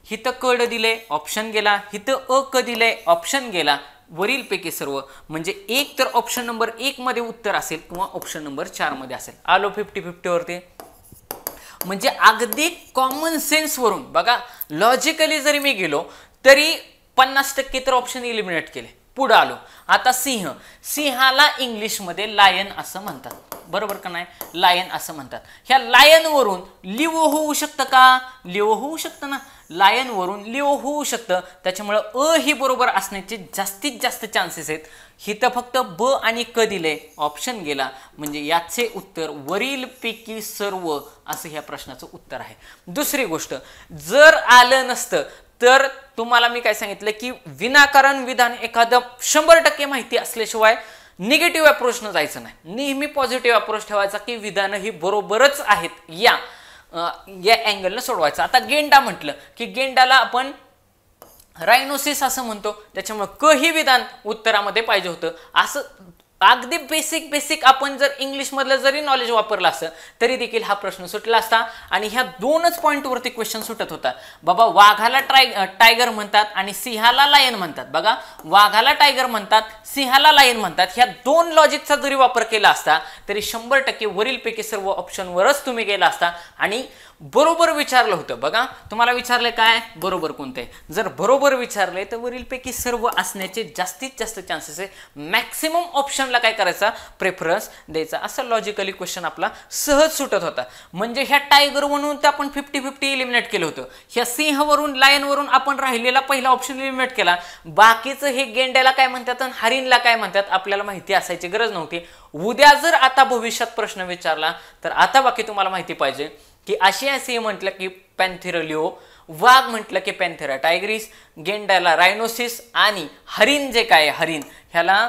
हिथं कड दिले ऑप्शन गेला हिथं अ क दिलंय ऑप्शन गेला वरीलपैकी सर्व म्हणजे एक तर ऑप्शन नंबर मध्ये उत्तर असेल किंवा ऑप्शन नंबर मध्ये असेल आलो फिफ्टी फिफ्टीवरती म्हणजे अगदी कॉमन सेन्सवरून बघा लॉजिकली जरी मी गेलो तरी पन्नास टक्के तर ऑप्शन इलिमिनेट केले पुढं आलो आता सिंह सिंहाला इंग्लिशमध्ये लायन असं म्हणतात बरोबर का नाही लायन असं म्हणतात ह्या लायनवरून लिव होऊ शकतं का लिव होऊ शकतं ना वरून लिओ होऊ शकतं त्याच्यामुळं अ ही बरोबर असण्याचे जास्तीत जास्त चान्सेस आहेत हिथं फक्त ब आणि क दिले ऑप्शन गेला म्हणजे याचे उत्तर वरीलपैकी सर्व असं ह्या प्रश्नाचं उत्तर आहे दुसरी गोष्ट जर आलं नसतं तर तुम्हाला मी काय सांगितलं की विनाकारण विधान एखादं शंभर टक्के माहिती असल्याशिवाय निगेटिव्ह अप्रोचनं जायचं नाही नेहमी पॉझिटिव्ह अप्रोच ठेवायचा की विधानं ही बरोबरच आहेत या या अँगलनं सोडवायचं आता गेंडा म्हटलं की गेंडाला आपण रायनोसिस असं म्हणतो त्याच्यामुळे क ही विधान उत्तरामध्ये पाहिजे होतं असं अगदी बेसिक बेसिक आपण जर इंग्लिशमधलं जरी नॉलेज वापरलं असतं तरी देखील हा प्रश्न सुटला असता आणि ह्या दोनच पॉईंटवरती क्वेश्चन सुटत होता बाबा वाघाला ट्राय टायगर म्हणतात आणि सिंहाला लायन म्हणतात बघा वाघाला टायगर म्हणतात सिंहाला लायन म्हणतात ह्या दोन लॉजिकचा जरी वापर केला असता तरी शंभर टक्के वरीलपैकी सर्व ऑप्शनवरच तुम्ही गेला असता आणि बरोबर विचारलं होतं बघा तुम्हाला विचारले काय बरोबर कोणते जर बरोबर विचारले तर वरीलपैकी सर्व असण्याचे जास्तीत जास्त चान्सेस आहे मॅक्सिमम ऑप्शन क्वेश्चनला काय करायचा प्रेफरन्स द्यायचा असा लॉजिकली क्वेश्चन आपला सहज सुटत होता म्हणजे ह्या टायगरवरून तर आपण फिफ्टी फिफ्टी इलिमिनेट केलं होतं ह्या सिंह सिंहवरून लायनवरून आपण राहिलेला पहिला ऑप्शन इलिमिनेट केला बाकीचं हे गेंड्याला काय म्हणतात आणि हरिणला काय म्हणतात आपल्याला माहिती असायची गरज नव्हती उद्या जर आता भविष्यात प्रश्न विचारला तर आता बाकी तुम्हाला माहिती पाहिजे की आशिया सिंह म्हटलं की पॅन्थेरलिओ वाघ म्हटलं की पॅन्थेरा टायग्रीस गेंड्याला रायनोसिस आणि हरिण जे काय हरिण ह्याला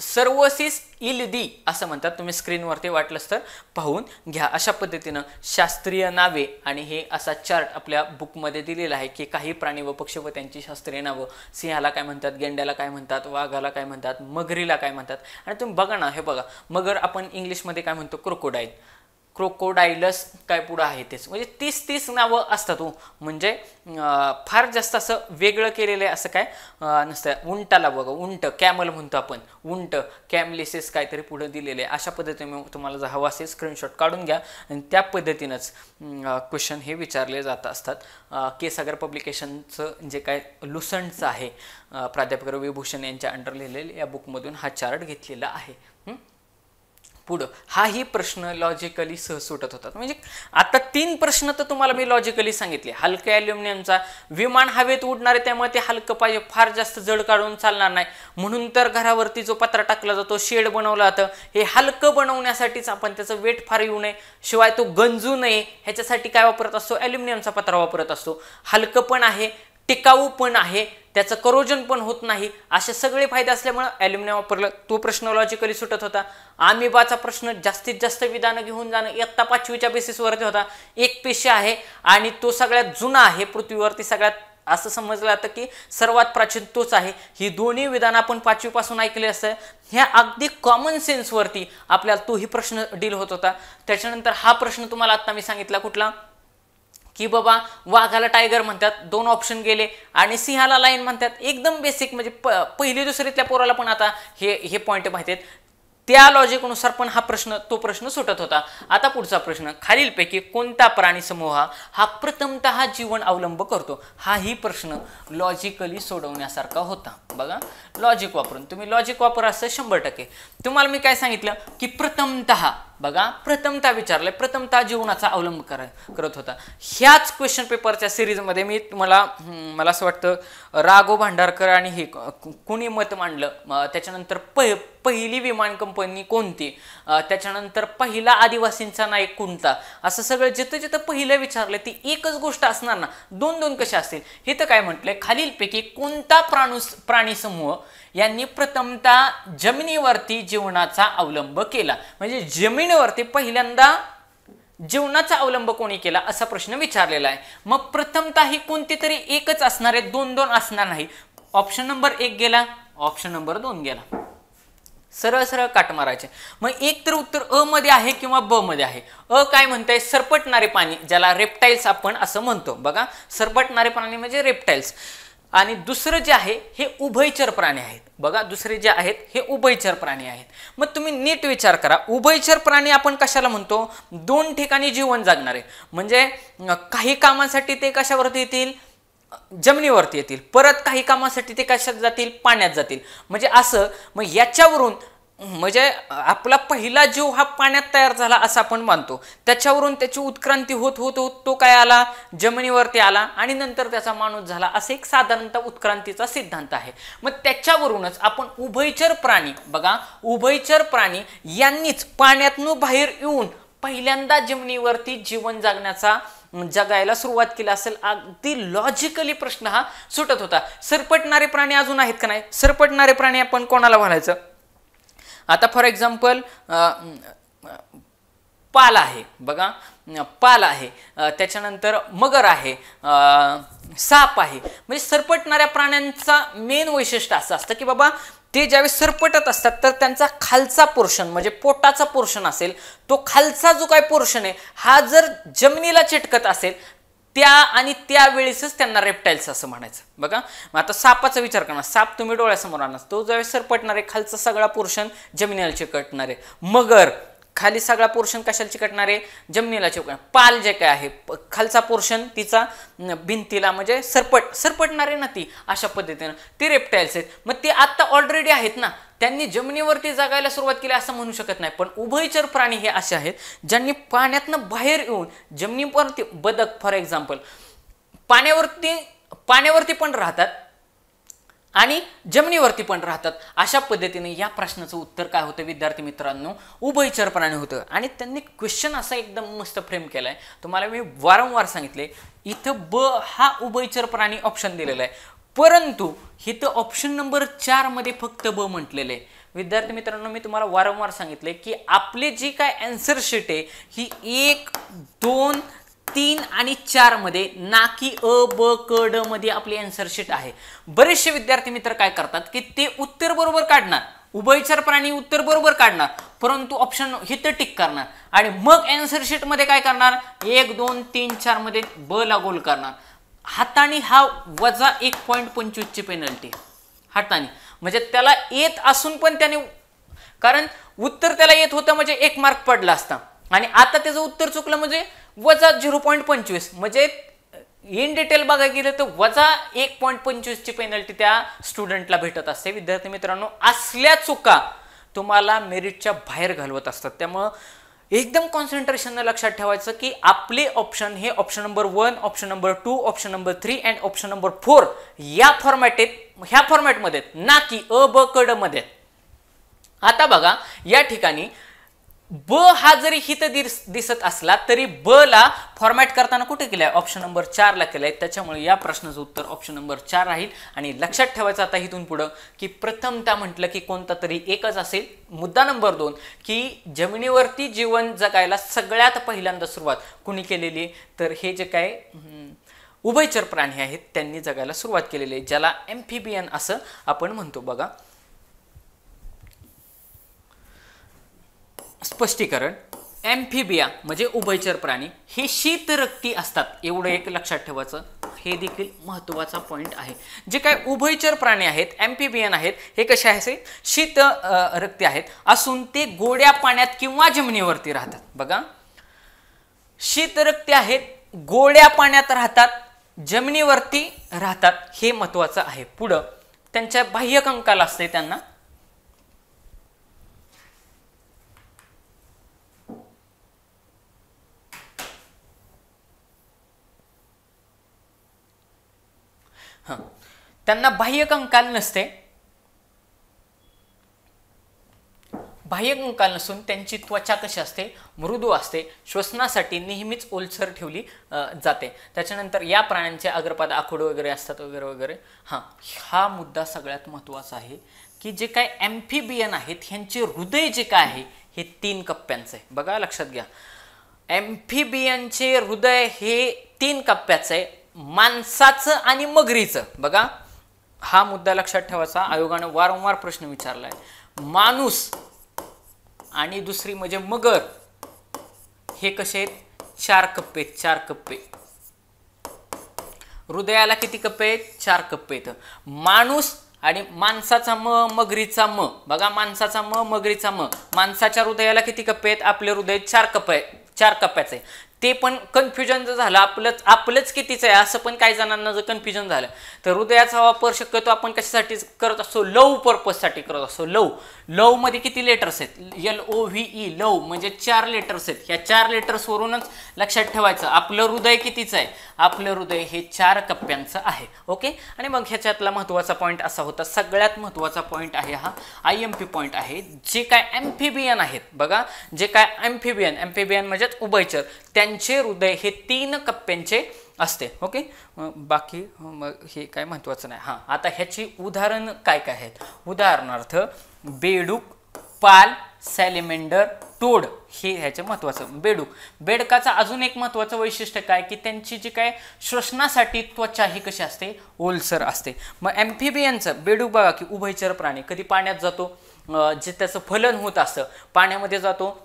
सर्वसिस इलदी असं म्हणतात तुम्ही स्क्रीनवरती वाटलंच तर पाहून घ्या अशा पद्धतीनं शास्त्रीय नावे आणि हे असा चार्ट आपल्या बुकमध्ये दिलेला आहे की काही प्राणी व पक्ष व त्यांची शास्त्रीय नावं सिंहाला काय म्हणतात गेंड्याला काय म्हणतात वाघाला काय म्हणतात मगरीला काय म्हणतात आणि तुम्ही बघा ना हे बघा मगर आपण इंग्लिशमध्ये काय म्हणतो क्रोकोडाईल क्रोकोडायलस काय पुढं आहे तेच म्हणजे तीस तीस नावं असतात हो. म्हणजे फार जास्त असं वेगळं केलेलं आहे असं काय नसतं उंटाला बघा उंट कॅमल म्हणतो आपण उंट कॅमलिसेस काहीतरी पुढं दिलेले आहे अशा पद्धतीने तुम्हाला जर हवा असेल स्क्रीनशॉट काढून घ्या आणि त्या पद्धतीनंच क्वेश्चन हे विचारले जात असतात के सागर पब्लिकेशनचं जे काय लुसंटचं आहे प्राध्यापक रविभूषण यांच्या अंडर लिहिलेलं या बुकमधून हा चार्ट घेतलेला आहे पुढं हाही प्रश्न लॉजिकली सहसुटत सुटत होतात म्हणजे आता तीन प्रश्न तर तुम्हाला मी लॉजिकली सांगितले हलक्या ॲल्युमिनियमचा विमान हवेत उडणार आहे त्यामुळे ते हलकं पाहिजे फार जास्त जड काढून चालणार नाही म्हणून तर घरावरती जो पत्रा टाकला जातो शेड बनवला जातं हे हलकं बनवण्यासाठीच आपण त्याचं वेट फार येऊ नये शिवाय तो गंजू नये ह्याच्यासाठी काय वापरत असतो ॲल्युमिनियमचा पत्रा वापरत असतो हलकं पण आहे टिकाऊ पण आहे त्याचं करोजन पण होत नाही असे सगळे फायदे असल्यामुळं ॲल्युमिनियम वापरलं तो प्रश्न लॉजिकली सुटत होता आमिबाचा प्रश्न जास्तीत जास्त विधानं घेऊन जाणं इयत्ता पाचवीच्या बेसिसवरती होता एक पेशी आहे आणि तो सगळ्यात जुना आहे पृथ्वीवरती सगळ्यात असं समजलं जातं की सर्वात प्राचीन तोच आहे ही दोन्ही विधानं आपण पाचवीपासून ऐकली असतं ह्या अगदी कॉमन सेन्सवरती आपल्याला तोही प्रश्न डील होत होता त्याच्यानंतर हा प्रश्न तुम्हाला आत्ता मी सांगितला कुठला की बाबा वाघाला टायगर म्हणतात दोन ऑप्शन गेले आणि सिंहाला लाईन म्हणतात एकदम बेसिक म्हणजे प पहिली दुसरीतल्या पोराला पण आता हे हे पॉईंट माहिती आहेत त्या लॉजिकनुसार पण हा प्रश्न तो प्रश्न सुटत होता आता पुढचा प्रश्न खालीलपैकी कोणता प्राणी समूह हा प्रथमत जीवन अवलंब करतो हाही प्रश्न लॉजिकली सोडवण्यासारखा होता बघा लॉजिक वापरून तुम्ही लॉजिक वापरा असं शंभर टक्के तुम्हाला मी काय सांगितलं की प्रथमत बघा प्रथमता विचारले प्रथमता जीवनाचा अवलंब करा करत होता ह्याच क्वेश्चन पेपरच्या सिरीजमध्ये मी तुम्हाला मला असं वाटतं राघो भांडारकर आणि हे कुणी मत मांडलं त्याच्यानंतर प पहिली विमान कंपनी कोणती त्याच्यानंतर पहिला आदिवासींचा नायक कोणता असं सगळं जिथं जिथं पहिलं विचारलं ती एकच गोष्ट असणार ना दोन दोन कशा असतील हे तर काय म्हटलंय खालीलपैकी कोणता प्राणू प्राणी समूह यांनी प्रथमता जमिनीवरती जीवनाचा अवलंब केला म्हणजे जमिनीवरती पहिल्यांदा जीवनाचा अवलंब कोणी केला असा प्रश्न विचारलेला आहे मग प्रथमता ही कोणती तरी एकच असणार आहे दोन दोन असणार नाही ऑप्शन नंबर एक गेला ऑप्शन नंबर दोन गेला सरळ सरळ काट मारायचे मग एक तर उत्तर अ मध्ये आहे किंवा ब मध्ये आहे अ काय म्हणताय सरपटणारे पाणी ज्याला रेप्टाईल्स आपण असं म्हणतो बघा सरपटणारे पाणी म्हणजे रेप्टाईल्स आणि दुसरं जे आहे हे उभयचर प्राणी आहेत बघा दुसरे जे आहेत हे उभयचर प्राणी आहेत मग तुम्ही नीट विचार करा उभयचर प्राणी आपण कशाला म्हणतो दोन ठिकाणी जीवन जगणारे म्हणजे काही कामासाठी ते कशावरती येतील जमिनीवरती येतील परत काही कामासाठी ते कशात जातील पाण्यात जातील म्हणजे असं मग याच्यावरून म्हणजे आपला पहिला जीव हा पाण्यात तयार झाला असं आपण मानतो त्याच्यावरून त्याची उत्क्रांती होत होत होत तो काय आला जमिनीवरती आला आणि नंतर त्याचा माणूस झाला असं एक साधारणतः उत्क्रांतीचा सिद्धांत आहे मग त्याच्यावरूनच आपण उभयचर प्राणी बघा उभयचर प्राणी यांनीच पाण्यातून बाहेर येऊन पहिल्यांदा जमिनीवरती जीवन जगण्याचा जगायला सुरुवात केली असेल अगदी लॉजिकली प्रश्न हा सुटत होता सरपटणारे प्राणी अजून आहेत का नाही सरपटणारे प्राणी आपण कोणाला म्हणायचं आता फॉर एक्झाम्पल पाल आहे बघा पाल आहे त्याच्यानंतर मगर आहे साप आहे म्हणजे सरपटणाऱ्या प्राण्यांचा मेन वैशिष्ट्य असं असतं की बाबा ते ज्यावेळेस सरपटत असतात तर त्यांचा खालचा पोर्शन म्हणजे पोटाचा पोर्शन असेल तो खालचा जो काय पोर्शन आहे हा जर जमिनीला चिटकत असेल त्या आणि त्यावेळेसच त्यांना रेप्टाईल्स असं म्हणायचं बघा मग आता सापाचा विचार करणार साप तुम्ही डोळ्यासमोर आणणार तो ज्यावेळेस सरपटणार आहे खालचा सगळा पोर्शन जमिनीला चिकटणार आहे मगर खाली सगळा पोर्शन कशाला चिकटणार आहे जमिनीला चिकटणार पाल जे काय आहे खालचा पोर्शन तिचा भिंतीला म्हणजे सरपट सरपटणार ना ती अशा पद्धतीनं ती रेप्टाईल्स आहेत मग ते आत्ता ऑलरेडी आहेत ना त्यांनी जमिनीवरती जगायला सुरुवात केली असं म्हणू शकत नाही पण उभयचर प्राणी हे असे आहेत ज्यांनी पाण्यातनं बाहेर येऊन जमिनीवरती बदक फॉर एक्झाम्पल पाण्यावरती पाण्यावरती पण राहतात आणि जमिनीवरती पण राहतात अशा पद्धतीने या प्रश्नाचं उत्तर काय होतं विद्यार्थी मित्रांनो उभयचर प्राणी होतं आणि त्यांनी क्वेश्चन असा एकदम मस्त फ्रेम केला आहे तुम्हाला मी वारंवार सांगितले इथं ब हा उभयचर प्राणी ऑप्शन दिलेला आहे परंतु हित ऑप्शन नंबर चारमध्ये फक्त ब म्हटलेलं आहे विद्यार्थी मित्रांनो मी तुम्हाला वारंवार सांगितले की आपली जी काय अँसर शीट आहे ही एक दोन तीन आणि चारमध्ये ना की अ ब क ड मध्ये आपली अँसर शीट आहे बरेचसे विद्यार्थी मित्र काय करतात की ते उत्तर बरोबर काढणार उभयचर प्राणी उत्तर बरोबर काढणार परंतु ऑप्शन हिथं टिक करणार आणि मग अँसर शीटमध्ये काय करणार एक दोन तीन चारमध्ये ब लागोल करणार हाताने हा वजा एक पॉईंट पंचवीसची पेनल्टी हाताने म्हणजे त्याला येत असून पण त्याने कारण उत्तर त्याला येत होतं म्हणजे एक मार्क पडला असता आणि आता त्याचं उत्तर चुकलं म्हणजे वजा झिरो पॉईंट पंचवीस म्हणजे इन डिटेल बघायला गेलं तर वजा एक पॉईंट पंचवीसची पेनल्टी त्या स्टुडंटला भेटत असते विद्यार्थी मित्रांनो असल्या चुका तुम्हाला मेरिटच्या बाहेर घालवत असतात त्यामुळं एकदम कॉन्सन्ट्रेशन लक्षात ठेवायचं की आपले ऑप्शन हे option number one option number two option number three and option number four या फॉर्मॅटेत ह्या फॉर्मॅटमध्ये ना की अ ब कड मध्ये आता बघा या ठिकाणी ब हा जरी हित दिसत असला तरी ब ला फॉर्मॅट करताना कुठे केलंय ऑप्शन नंबर चारला केलंय त्याच्यामुळे या प्रश्नाचं उत्तर ऑप्शन नंबर चार राहील आणि लक्षात ठेवायचं आता इथून पुढं की प्रथम त्या म्हटलं की कोणता तरी एकच असेल मुद्दा नंबर दोन की जमिनीवरती जीवन जगायला सगळ्यात पहिल्यांदा सुरुवात कुणी केलेली तर हे जे काय उभयचर प्राणी आहेत त्यांनी जगायला सुरुवात केलेली आहे ज्याला एम्फिबियन असं आपण म्हणतो बघा स्पष्टीकरण एम्फिबिया म्हणजे उभयचर प्राणी हे शीतरक्ती असतात एवढं एक लक्षात ठेवायचं हे देखील महत्त्वाचा पॉईंट आहे जे काय उभयचर प्राणी आहेत एम्फिबियन आहेत हे कसे आहे शीत रक्ती आहेत असून ते गोड्या पाण्यात किंवा जमिनीवरती राहतात बघा शीतरक्ती आहेत गोड्या पाण्यात राहतात जमिनीवरती राहतात हे महत्त्वाचं आहे पुढं त्यांच्या बाह्यकंकाल असते त्यांना हां त्यांना बाह्य कंकाल नसते बाह्य कंकाल नसून त्यांची त्वचा कशी असते मृदू असते श्वसनासाठी नेहमीच ओलसर ठेवली जाते त्याच्यानंतर या प्राण्यांचे अग्रपाद आखूड वगैरे असतात वगैरे वगैरे हां हा मुद्दा सगळ्यात महत्त्वाचा आहे की जे काय एम्फिबियन आहेत ह्यांचे हृदय जे काय आहे हे तीन कप्प्यांचं आहे बघा लक्षात घ्या एम्फिबियनचे हृदय हे तीन कप्प्याचं आहे माणसाचं आणि मगरीचं बघा हा मुद्दा लक्षात ठेवायचा आयोगानं वारंवार प्रश्न विचारलाय माणूस आणि दुसरी म्हणजे मगर हे कसे आहेत चार कप्पे चार कप्पे हृदयाला किती कप्पे आहेत चार कप्पे आहेत माणूस आणि माणसाचा म मगरीचा म बघा माणसाचा म मगरीचा म माणसाच्या हृदयाला किती कप्पे आहेत आपले हृदय चार कप्पे चार कप्प्याचे ते पण कन्फ्युजन जर झालं आपलंच आपलंच कितीचं आहे असं पण काही जणांना जर कन्फ्युजन झालं तर हृदयाचा वापर शक्यतो आपण कशासाठी करत असतो लव पर्पजसाठी करत असतो लव लव मध्ये किती लेटर्स आहेत L O V E love म्हणजे चार लेटर्स आहेत ह्या चार लेटर्सवरूनच लक्षात ठेवायचं आपलं हृदय कितीचं आहे आपलं हृदय हे चार कप्प्यांचं आहे ओके आणि मग ह्याच्यातला महत्त्वाचा पॉईंट असा होता सगळ्यात महत्त्वाचा पॉईंट आहे हा आय एम पी पॉईंट आहे जे काय एम्फिबियन आहेत बघा जे काय एम्फिबियन एम्फिबियन म्हणजेच उभयचर त्यांचे हृदय हे तीन कप्प्यांचे असते ओके बाकी हे काय महत्त्वाचं नाही हां आता ह्याची उदाहरण काय काय आहेत उदाहरणार्थ बेडूक पाल सॅलिमेंडर टोड हे ह्याचे महत्त्वाचं बेडूक बेडकाचं अजून एक महत्त्वाचं वैशिष्ट्य काय की त्यांची जी काय श्वसनासाठी त्वचा ही कशी असते ओलसर असते मग एम्फिबियनचं बेडूक बघा की उभयचर प्राणी कधी पाण्यात जातो जे त्याचं फलन होत असतं पाण्यामध्ये जातो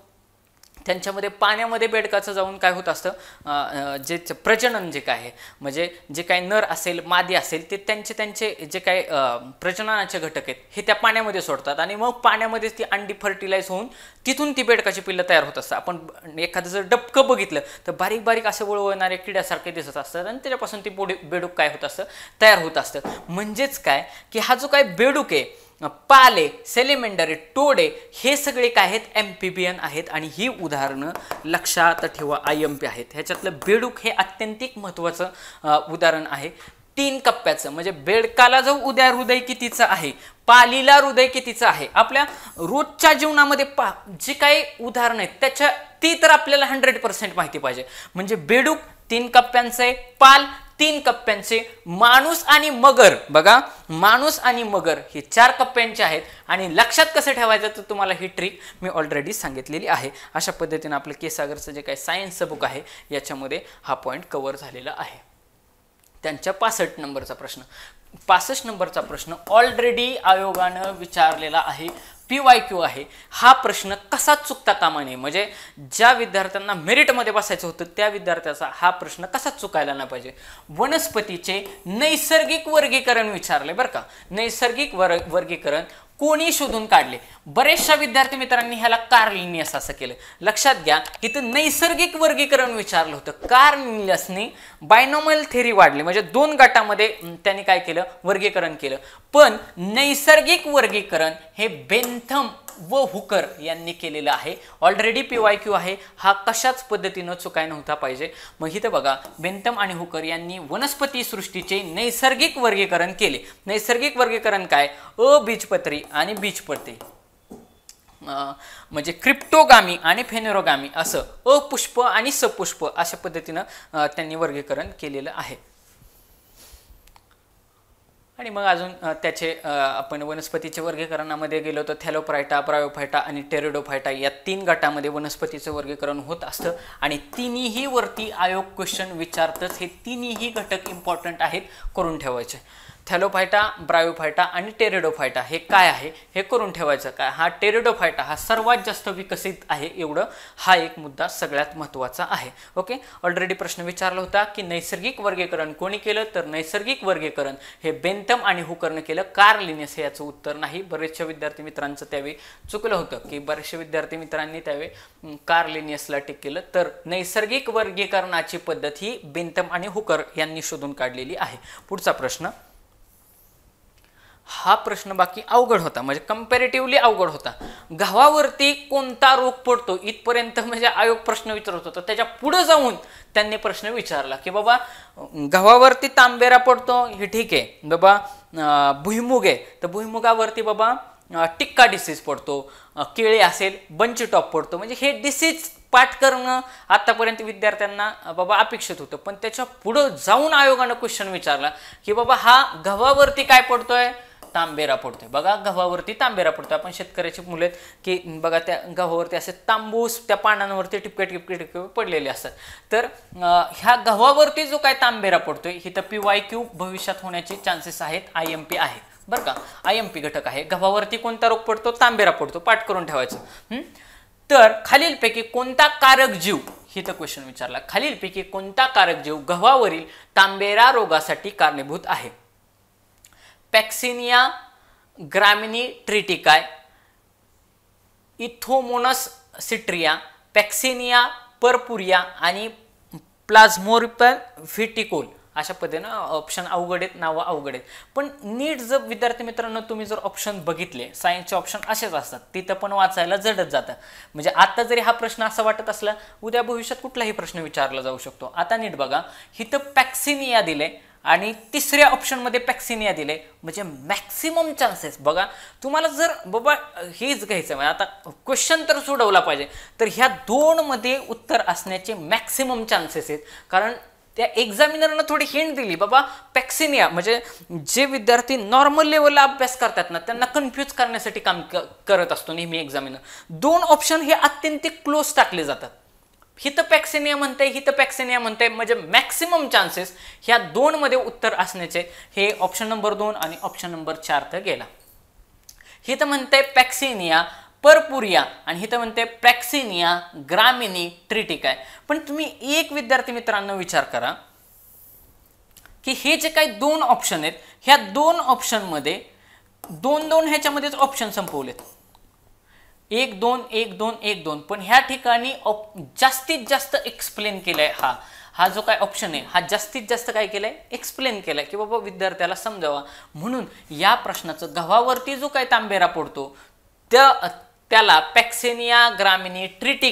त्यांच्यामध्ये पाण्यामध्ये बेडकाचं जाऊन काय होत असतं जे प्रजनन जे काय आहे म्हणजे जे काही नर असेल मादी असेल ते त्यांचे त्यांचे जे काय प्रजननाचे घटक आहेत हे त्या पाण्यामध्ये सोडतात आणि मग पाण्यामध्येच ती अंडी फर्टिलाइज होऊन तिथून ती बेडकाची पिल्लं तयार होत असतात आपण एखादं जर डबकं बघितलं तर बारीक बारीक असे वळवणारे किड्यासारखे दिसत असतात आणि त्याच्यापासून ती बोडी बेडूक काय होत असतं तयार होत असतं म्हणजेच काय की हा जो काय बेडूक आहे पाले सेलिमेंडरे टोडे हे सगळे काय आहेत एन आहेत आणि ही उदाहरणं लक्षात ठेवा आय एम पी आहेत ह्याच्यातलं बेडूक हे अत्यंतिक महत्त्वाचं उदाहरण आहे तीन कप्प्याचं म्हणजे बेडकाला जो उद्या हृदय कितीचं आहे पालीला हृदय कितीचं आहे आपल्या रोजच्या जीवनामध्ये पा जी काही उदाहरणं आहेत त्याच्या ती तर आपल्याला हंड्रेड पर्सेंट माहिती पाहिजे म्हणजे बेडूक तीन कप्प्यांचं आहे पाल तीन कप्प्यांचे माणूस आणि मगर बघा माणूस आणि मगर हे चार कप्प्यांचे आहेत आणि लक्षात कसं ठेवायचं तर तुम्हाला ही ट्रिक मी ऑलरेडी सांगितलेली आहे अशा पद्धतीने आपलं केसागरचं जे काही सायन्सचं बुक आहे याच्यामध्ये हा पॉईंट कवर झालेला आहे त्यांच्या पासष्ट नंबरचा प्रश्न पासष्ट नंबरचा प्रश्न ऑलरेडी आयोगानं विचारलेला आहे पी वाय क्यू आहे हा प्रश्न कसा चुकता कामा नये म्हणजे ज्या विद्यार्थ्यांना मेरिटमध्ये बसायचं होतं त्या विद्यार्थ्याचा हा प्रश्न कसा चुकायला नाही पाहिजे वनस्पतीचे नैसर्गिक वर्गीकरण विचारले बरं का नैसर्गिक वर्ग वर्गीकरण कोणी शोधून काढले बरेचशा विद्यार्थी मित्रांनी ह्याला कार्लिनियस असं केलं लक्षात घ्या इथं नैसर्गिक वर्गीकरण विचारलं होतं कार्लिनियसनी बायनॉमल थेरी वाढली म्हणजे दोन गटामध्ये त्यांनी काय केलं वर्गीकरण केलं पण नैसर्गिक वर्गीकरण हे बेंथम व हुकर यांनी केलेलं आहे ऑलरेडी पी वाय क्यू आहे हा कशाच पद्धतीनं चुकाय नव्हता पाहिजे मग इथं बघा बेंतम आणि हुकर यांनी वनस्पती सृष्टीचे नैसर्गिक वर्गीकरण केले नैसर्गिक वर्गीकरण काय अबीजपत्री आणि बीजपत्री म्हणजे क्रिप्टोगामी आणि फेनेरोगामी असं अपुष्प आणि सपुष्प अशा पद्धतीनं त्यांनी वर्गीकरण केलेलं आहे आणि मग अजून त्याचे आपण वनस्पतीचे वर्गीकरणामध्ये गेलो तर थॅलोप्रायटा प्रायोफायटा आणि टेरिडोफायटा या तीन गटामध्ये वनस्पतीचं वर्गीकरण होत असतं आणि तिन्ही वरती आयोग क्वेश्चन विचारतच हे तिन्हीही घटक इम्पॉर्टंट आहेत करून ठेवायचे थॅलोफायटा ब्रायोफायटा आणि टेरेडोफायटा हे काय आहे हे करून ठेवायचं काय हा टेरेडोफायटा हा सर्वात जास्त विकसित आहे एवढं हा एक मुद्दा सगळ्यात महत्त्वाचा आहे ओके ऑलरेडी प्रश्न विचारला होता की नैसर्गिक वर्गीकरण कोणी केलं तर नैसर्गिक वर्गीकरण हे बेंथम आणि हुकरनं केलं कार लिनियस हे याचं उत्तर नाही बरेचशा विद्यार्थी मित्रांचं त्यावेळी चुकलं होतं की बरेचशे विद्यार्थी मित्रांनी त्यावेळी कार लिनियसला टिक केलं तर नैसर्गिक वर्गीकरणाची पद्धत ही बेंथम आणि हुकर यांनी शोधून काढलेली आहे पुढचा प्रश्न हा प्रश्न बाकी अवघड होता म्हणजे कम्पॅरेटिव्हली अवघड होता गव्हावरती कोणता रोग पडतो इथपर्यंत म्हणजे आयोग प्रश्न विचारत होता त्याच्या पुढं जाऊन त्यांनी प्रश्न विचारला की बाबा गव्हावरती तांबेरा पडतो हे ठीक आहे बाबा भुईमुग आहे तर भुईमुगावरती बाबा टिक्का डिसीज पडतो केळी असेल बंची टॉप पडतो म्हणजे हे डिसीज पाठ करणं आतापर्यंत विद्यार्थ्यांना बाबा अपेक्षित होतं पण त्याच्या पुढं जाऊन आयोगानं क्वेश्चन विचारला की बाबा हा गव्हावरती काय पडतोय तांबेरा पडतोय बघा गव्हावरती तांबेरा पडतोय आपण शेतकऱ्याची मुले की बघा त्या गव्हावरती असे तांबूस त्या पानांवरती टिपके टिपके टिपके पडलेले असतात तर ह्या गव्हावरती जो काय तांबेरा पडतोय ही तर पी वाय क्यू भविष्यात होण्याचे चान्सेस आहेत आय एम पी आहे बरं का आय एम पी घटक आहे गव्हावरती कोणता रोग पडतो तांबेरा पडतो पाठ करून ठेवायचं तर खालीलपैकी कोणता कारक जीव ही तर क्वेश्चन विचारला खालीलपैकी कोणता कारक जीव गव्हावरील तांबेरा रोगासाठी कारणीभूत आहे पॅक्सिनिया ग्रामिनी ट्रिटिकाय इथोमोनस सिट्रिया पॅक्सिनिया परपुरिया आणि प्लाझ्मोरिपल व्हिटिकोल अशा पद्धतीनं ऑप्शन अवघड आहेत नावं अवघड आहेत पण नीट जर विद्यार्थी मित्रांनो तुम्ही जर ऑप्शन बघितले सायन्सचे ऑप्शन असेच असतात तिथं पण वाचायला जडत जातं म्हणजे आता जरी हा प्रश्न असा वाटत असला उद्या भविष्यात कुठलाही प्रश्न विचारला जाऊ शकतो आता नीट बघा हिथं पॅक्सिनिया दिले आणि तिसऱ्या ऑप्शनमध्ये पॅक्सिनिया दिले म्हणजे मॅक्सिमम चान्सेस बघा तुम्हाला जर बाबा हेच घ्यायचं म्हणजे आता क्वेश्चन तर सोडवला पाहिजे तर ह्या दोनमध्ये उत्तर असण्याचे मॅक्सिमम चान्सेस आहेत कारण त्या एक्झामिनरनं थोडी हिंट दिली बाबा पॅक्सिनिया म्हणजे जे विद्यार्थी नॉर्मल लेवलला अभ्यास करतात ना त्यांना कन्फ्यूज करण्यासाठी काम करत असतो नेहमी एक्झामिनर दोन ऑप्शन हे अत्यंत क्लोज टाकले जातात हितपॅक्सेनिया म्हणते हितपॅक्सेनिया म्हणते म्हणजे मॅक्सिमम चान्सेस ह्या दोनमध्ये उत्तर असण्याचे हे ऑप्शन नंबर दोन आणि ऑप्शन नंबर चार तर गेला हित म्हणते पॅक्सिनिया परपुरिया आणि हिथं म्हणते प्रॅक्सिनिया ग्रामिनी ट्रिटिकाय पण तुम्ही एक विद्यार्थी मित्रांनो विचार करा की हे जे काही दोन ऑप्शन आहेत ह्या दोन ऑप्शनमध्ये दोन दोन ह्याच्यामध्येच ऑप्शन संपवलेत एक दोन एक दोन एक दोन पण ह्या ठिकाणी जास्तीत जास्त एक्सप्लेन आहे हा हा जो काय ऑप्शन आहे हा जास्तीत जास्त काय आहे एक्सप्लेन आहे की बाबा विद्यार्थ्याला समजावा म्हणून या प्रश्नाचं गव्हावरती जो काय तांबेरा पडतो त्या त्याला पॅक्सेनिया ग्रामिनी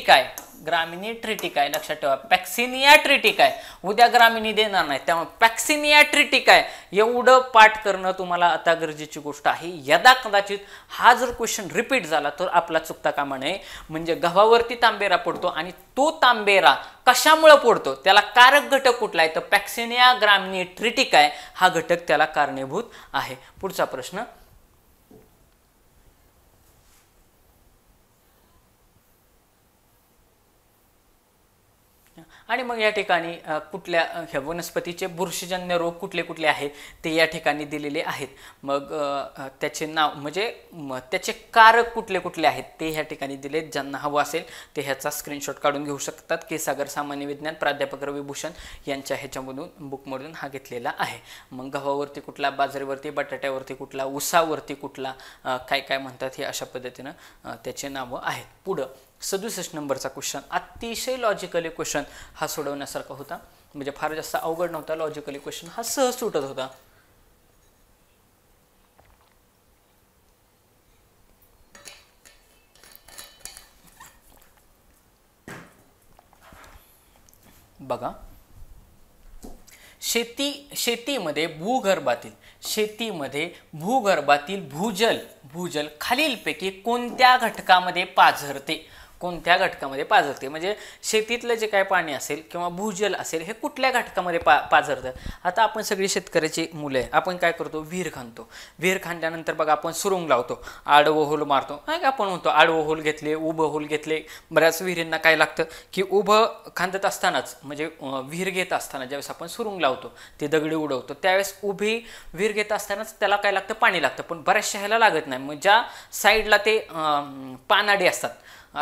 काय ग्रामिनी काय लक्षात ठेवा पॅक्सिनिया काय उद्या ग्रामिनी देणार नाही त्यामुळे पॅक्सिनिया आहे एवढं पाठ करणं तुम्हाला आता गरजेची गोष्ट आहे यदा कदाचित हा जर क्वेश्चन रिपीट झाला तर आपला चुकता कामा नये म्हणजे गव्हावरती तांबेरा पडतो आणि तो तांबेरा कशामुळे पडतो त्याला कारक घटक कुठला आहे तर पॅक्सिनिया ग्रामिनी ट्रिटिकाय हा घटक त्याला कारणीभूत आहे पुढचा प्रश्न आणि मग या ठिकाणी कुठल्या ह्या वनस्पतीचे बुरशीजन्य रोग कुठले कुठले आहेत ते या ठिकाणी दिलेले आहेत मग त्याचे नाव म्हणजे त्याचे कारक कुठले कुठले आहेत ते ह्या ठिकाणी दिले ज्यांना हवं असेल ते ह्याचा स्क्रीनशॉट काढून घेऊ शकतात केसागर सामान्य विज्ञान प्राध्यापक रविभूषण यांच्या ह्याच्यामधून बुकमधून हा घेतलेला आहे मग गव्हावरती कुठला बाजरीवरती बटाट्यावरती कुठला उसावरती कुठला काय काय म्हणतात हे अशा पद्धतीनं त्याचे नावं आहेत पुढं सदुसष्ट नंबरचा क्वेश्चन अतिशय लॉजिकली क्वेश्चन हा सोडवण्यासारखा होता म्हणजे फार जास्त अवघड नव्हता लॉजिकली क्वेश्चन हा सहज सुटत होता बघा शेती शेतीमध्ये भूगर्भातील शेतीमध्ये भूगर्भातील भूजल भूजल खालीलपैकी कोणत्या घटकामध्ये पाझरते कोणत्या घटकामध्ये पाझरते म्हणजे शेतीतलं जे काय पाणी असेल किंवा भूजल असेल हे कुठल्या घटकामध्ये पा पाझरतं आता आपण सगळी शेतकऱ्याची मुलं आहे आपण काय करतो विहीर खांदतो विहीर खांदल्यानंतर बघा आपण सुरुंग लावतो आडवं होल मारतो नाही का आपण म्हणतो आडवं होल घेतले उभं होल घेतले बऱ्याच विहिरींना काय लागतं की उभं खांदत असतानाच म्हणजे विहीर घेत असताना ज्यावेळेस आपण सुरुंग लावतो ते दगडी उडवतो त्यावेळेस उभी विहीर घेत असतानाच त्याला काय लागतं पाणी लागतं पण बऱ्याचशा ह्याला लागत नाही मग ज्या साईडला ते पानाडे असतात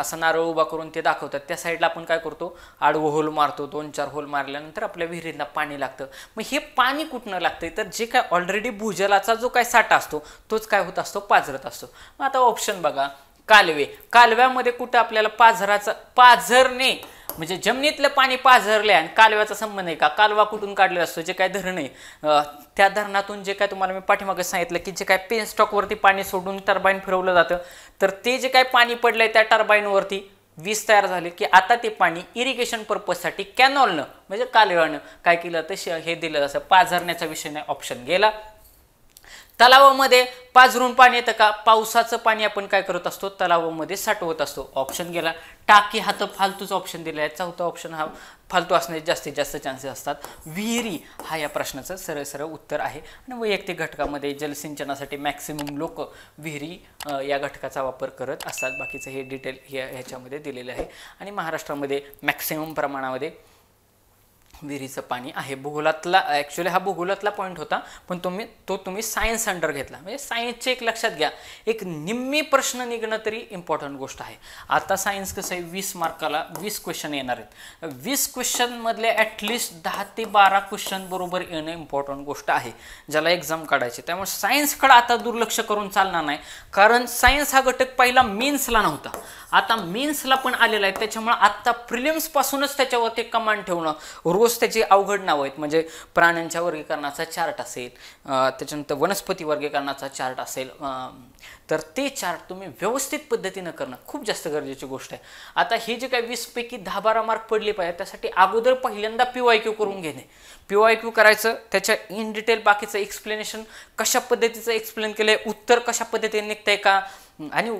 असं नारळ उभा करून ते दाखवतात त्या साईडला आपण काय करतो आडवं होल मारतो दोन चार होल मारल्यानंतर आपल्या विहिरींना पाणी लागतं मग हे पाणी कुठनं लागतं तर जे काय ऑलरेडी भूजलाचा जो काय साठा असतो तोच काय होत असतो पाझरत असतो मग आता ऑप्शन बघा कालवे कालव्यामध्ये कुठं आपल्याला पाझराचं पाझरणे म्हणजे जमिनीतलं पाणी पाझरले आणि कालव्याचा संबंध आहे का कालवा कुठून काढलेला असतो जे काय धरण आहे त्या धरणातून जे काय तुम्हाला मी पाठीमागे सांगितलं की जे काय पेन स्टॉकवरती पाणी सोडून टर्बाईन फिरवलं जातं तर ते जे काय पाणी पडलं आहे त्या टर्बाईनवरती वीज तयार झाले की आता ते पाणी इरिगेशन पर्पजसाठी कॅनॉलनं म्हणजे कालव्यानं काय केलं तर हे दिलं असं पाझरण्याचा विषय नाही ऑप्शन गेला तलावामध्ये पाझरून पाणी येतं का पावसाचं पाणी आपण काय करत असतो तलावामध्ये साठवत असतो ऑप्शन गेला टाकी हात फालतूच ऑप्शन दिला आहे चौथा ऑप्शन हा फालतू असण्याचे जास्तीत जास्त चान्सेस असतात विहिरी हा या प्रश्नाचं सरळ सरळ उत्तर आहे आणि वैयक्तिक घटकामध्ये जलसिंचनासाठी मॅक्सिमम लोक विहिरी या घटकाचा वापर करत असतात बाकीचं हे डिटेल ह्या ह्याच्यामध्ये दिलेलं आहे आणि महाराष्ट्रामध्ये मॅक्सिमम प्रमाणामध्ये विहिरीचं पाणी आहे भूगोलातला ॲक्च्युली हा भूगोलातला पॉईंट होता पण तुम्ही तो तुम्ही सायन्स अंडर घेतला म्हणजे सायन्सचे एक लक्षात घ्या एक निम्मी प्रश्न निघणं तरी इम्पॉर्टंट गोष्ट आहे आता सायन्स कसं आहे वीस मार्काला वीस क्वेश्चन येणार आहेत वीस क्वेश्चनमधले ॲटलीस्ट दहा ते बारा क्वेश्चन बरोबर येणं इम्पॉर्टंट गोष्ट आहे ज्याला एक्झाम काढायची त्यामुळे सायन्सकडं आता दुर्लक्ष करून चालणार नाही कारण सायन्स हा घटक पहिला मेन्सला नव्हता आता मेन्सला पण आलेला आहे त्याच्यामुळे आत्ता प्रिलिम्सपासूनच त्याच्यावरती कमांड ठेवणं रोज सपोज त्याची अवघड नावं आहेत म्हणजे प्राण्यांच्या वर्गीकरणाचा चार्ट असेल त्याच्यानंतर वनस्पती वर्गीकरणाचा चार्ट असेल तर ते चार्ट तुम्ही व्यवस्थित पद्धतीनं करणं खूप जास्त गरजेची गोष्ट आहे आता हे जे काही वीसपैकी दहा बारा मार्क पडले पाहिजे त्यासाठी अगोदर पहिल्यांदा वाय क्यू करून घेणे पीवाय क्यू करायचं त्याच्या इन डिटेल बाकीचं एक्सप्लेनेशन कशा पद्धतीचं एक्सप्लेन केलं उत्तर कशा पद्धतीने निघतंय का आणि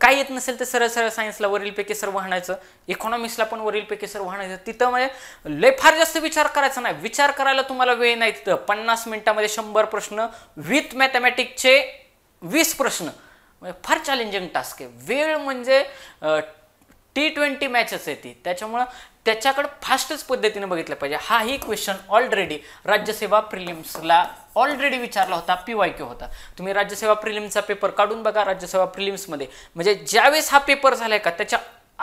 काय येत नसेल तर सरळ सरळ सायन्सला वरीलपैकी सर वाहणायचं इकॉनॉमिक्सला पण वरीलपैकी सर वाहणायचं तिथं म्हणजे लय फार जास्त विचार करायचा नाही विचार करायला तुम्हाला वेळ नाही तिथं पन्नास मिनिटामध्ये शंभर प्रश्न विथ मॅथमॅटिकचे वीस प्रश्न म्हणजे फार चॅलेंजिंग टास्क आहे वेळ म्हणजे टी ट्वेंटी मॅचेस आहे ती त्याच्यामुळं त्याच्याकडं फास्टच पद्धतीने बघितलं पाहिजे हाही क्वेश्चन ऑलरेडी राज्यसेवा प्रिलिम्सला ऑलरेडी विचारला होता पी वाय क्यू होता तुम्ही राज्यसेवा प्रिलिम्सचा पेपर काढून बघा राज्यसेवा प्रिलिम्समध्ये म्हणजे ज्यावेळेस हा पेपर झाला आहे का त्याच्या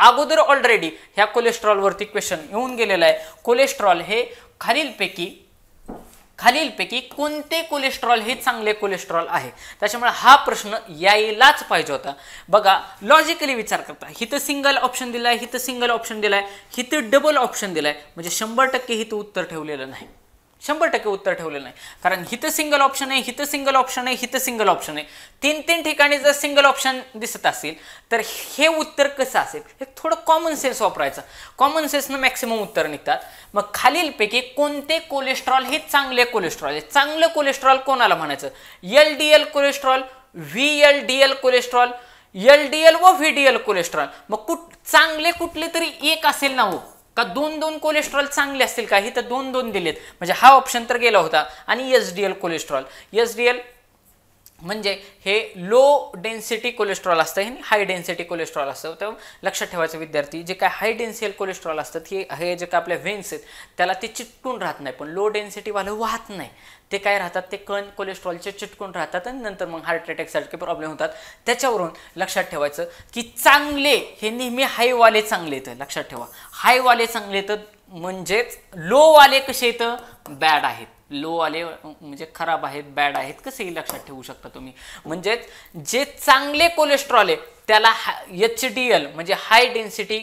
अगोदर ऑलरेडी ह्या कोलेस्ट्रॉलवरती क्वेश्चन येऊन गेलेला आहे कोलेस्ट्रॉल हे खालीलपैकी खालीलपैकी कोणते कोलेस्ट्रॉल हे चांगले कोलेस्ट्रॉल आहे त्याच्यामुळे हा प्रश्न यायलाच पाहिजे होता बघा लॉजिकली विचार करता हिथं सिंगल ऑप्शन दिलाय हिथं सिंगल ऑप्शन दिलाय हिथं डबल ऑप्शन दिलाय म्हणजे शंभर टक्के हिथं उत्तर ठेवलेलं नाही शंभर टक्के उत्तर ठेवलेलं नाही कारण हिथं सिंगल ऑप्शन आहे हिथं सिंगल ऑप्शन आहे हिथं सिंगल ऑप्शन आहे तीन तीन ठिकाणी जर सिंगल ऑप्शन दिसत असेल तर हे उत्तर कसं असेल हे थोडं कॉमन सेन्स वापरायचं कॉमन सेन्सनं मॅक्सिमम उत्तर निघतात मग खालीलपैकी कोणते कोलेस्ट्रॉल हे चांगले कोलेस्ट्रॉल आहे चांगलं कोलेस्ट्रॉल कोणाला म्हणायचं L D L cholesterol V L D L cholesterol L D L व व्ही डी एल कोलेस्ट्रॉल मग कुठ चांगले कुठले तरी एक असेल ना हो का दोन दोन कोलेस्ट्रॉल चांगले असतील का हे तर दोन दोन दिलेत म्हणजे हा ऑप्शन तर गेला होता आणि S D L cholesterol S D L म्हणजे हे लो डेन्सिटी कोलेस्ट्रॉल असतं हे हाय डेन्सिटी कोलेस्ट्रॉल असतं तर लक्षात ठेवायचं विद्यार्थी जे काय हाय डेन्सिटी कोलेस्ट्रॉल असतात हे हे जे काय आपल्या व्हेन्स आहेत त्याला ते चिटकून राहत नाही पण लो डेन्सिटीवालं वाहत नाही ते काय राहतात ते कण कोलेस्ट्रॉलचे चिटकून राहतात आणि नंतर मग हार्ट अटॅकसारखे प्रॉब्लेम होतात त्याच्यावरून लक्षात ठेवायचं की चांगले हे नेहमी हायवाले चांगले येतं लक्षात ठेवा हायवाले चांगले येतं म्हणजेच लोवाले कसे येतं बॅड आहेत लो वाले म्हणजे खराब आहेत बॅड आहेत कसेही लक्षात ठेवू शकता तुम्ही म्हणजेच जे चांगले कोलेस्ट्रॉल आहे त्याला हा एच डी एल म्हणजे हाय डेन्सिटी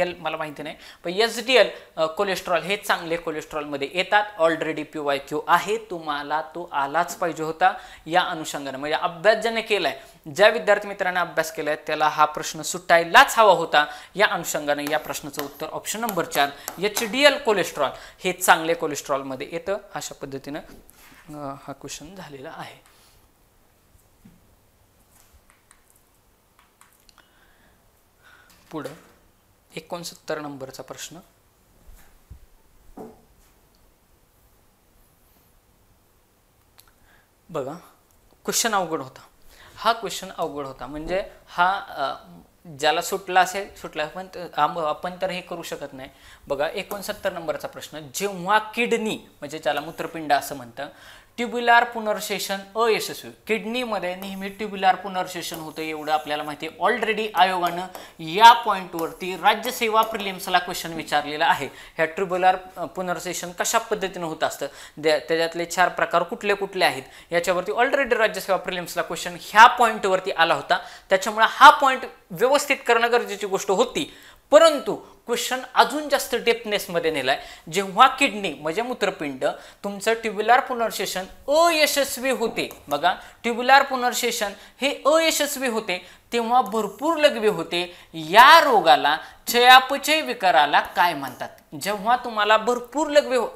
एल मला माहिती नाही पण एच डी एल कोलेस्ट्रॉल हे चांगले कोलेस्ट्रॉलमध्ये येतात ऑलरेडी प्यू वाय क्यू आहे तुम्हाला तो आलाच पाहिजे होता या अनुषंगानं म्हणजे अभ्यास ज्याने केला आहे ज्या विद्यार्थी मित्रांना अभ्यास केला आहे त्याला हा प्रश्न सुटायलाच हवा होता या अनुषंगाने या प्रश्नाचं उत्तर ऑप्शन नंबर चार एच डी एल कोलेस्ट्रॉल हे चांगले कोलेस्ट्रॉलमध्ये येतं अशा पद्धतीनं हा क्वेश्चन झालेला आहे पुढं एकोणसत्तर नंबरचा प्रश्न बघा क्वेश्चन अवघड होता हा क्वेश्चन अवघड होता म्हणजे हा ज्याला सुटला असेल सुटला पण आपण तर हे करू शकत नाही बघा एकोणसत्तर नंबरचा प्रश्न जेव्हा किडनी म्हणजे ज्याला मूत्रपिंड असं म्हणतं ट्युब्युलर पुनर्शेषण अयशस्वी किडनीमध्ये नेहमी ट्युब्युलर पुनर्शेषण होतं एवढं आपल्याला माहिती आहे ऑलरेडी आयोगानं या पॉईंटवरती राज्यसेवा प्रिलिम्सला क्वेश्चन विचारलेला आहे ह्या ट्युब्युलर पुनर्शेषण कशा पद्धतीनं होत असतं त्याच्यातले चार प्रकार कुठले कुठले आहेत याच्यावरती ऑलरेडी राज्यसेवा प्रिलिम्सला क्वेश्चन ह्या पॉईंटवरती आला होता त्याच्यामुळे हा पॉईंट व्यवस्थित करणं गरजेची गोष्ट होती परंतु क्वेश्चन अजून जास्त डेपनेसमध्ये नेलाय जेव्हा किडनी म्हणजे मूत्रपिंड तुमचं ट्युब्युलर पुनर्शेषण अयशस्वी होते बघा ट्युब्युलर पुनर्शेषण हे अयशस्वी होते तेव्हा भरपूर लघवी होते या रोगाला चयापचय विकाराला काय म्हणतात जेव्हा तुम्हाला भरपूर लघवी हो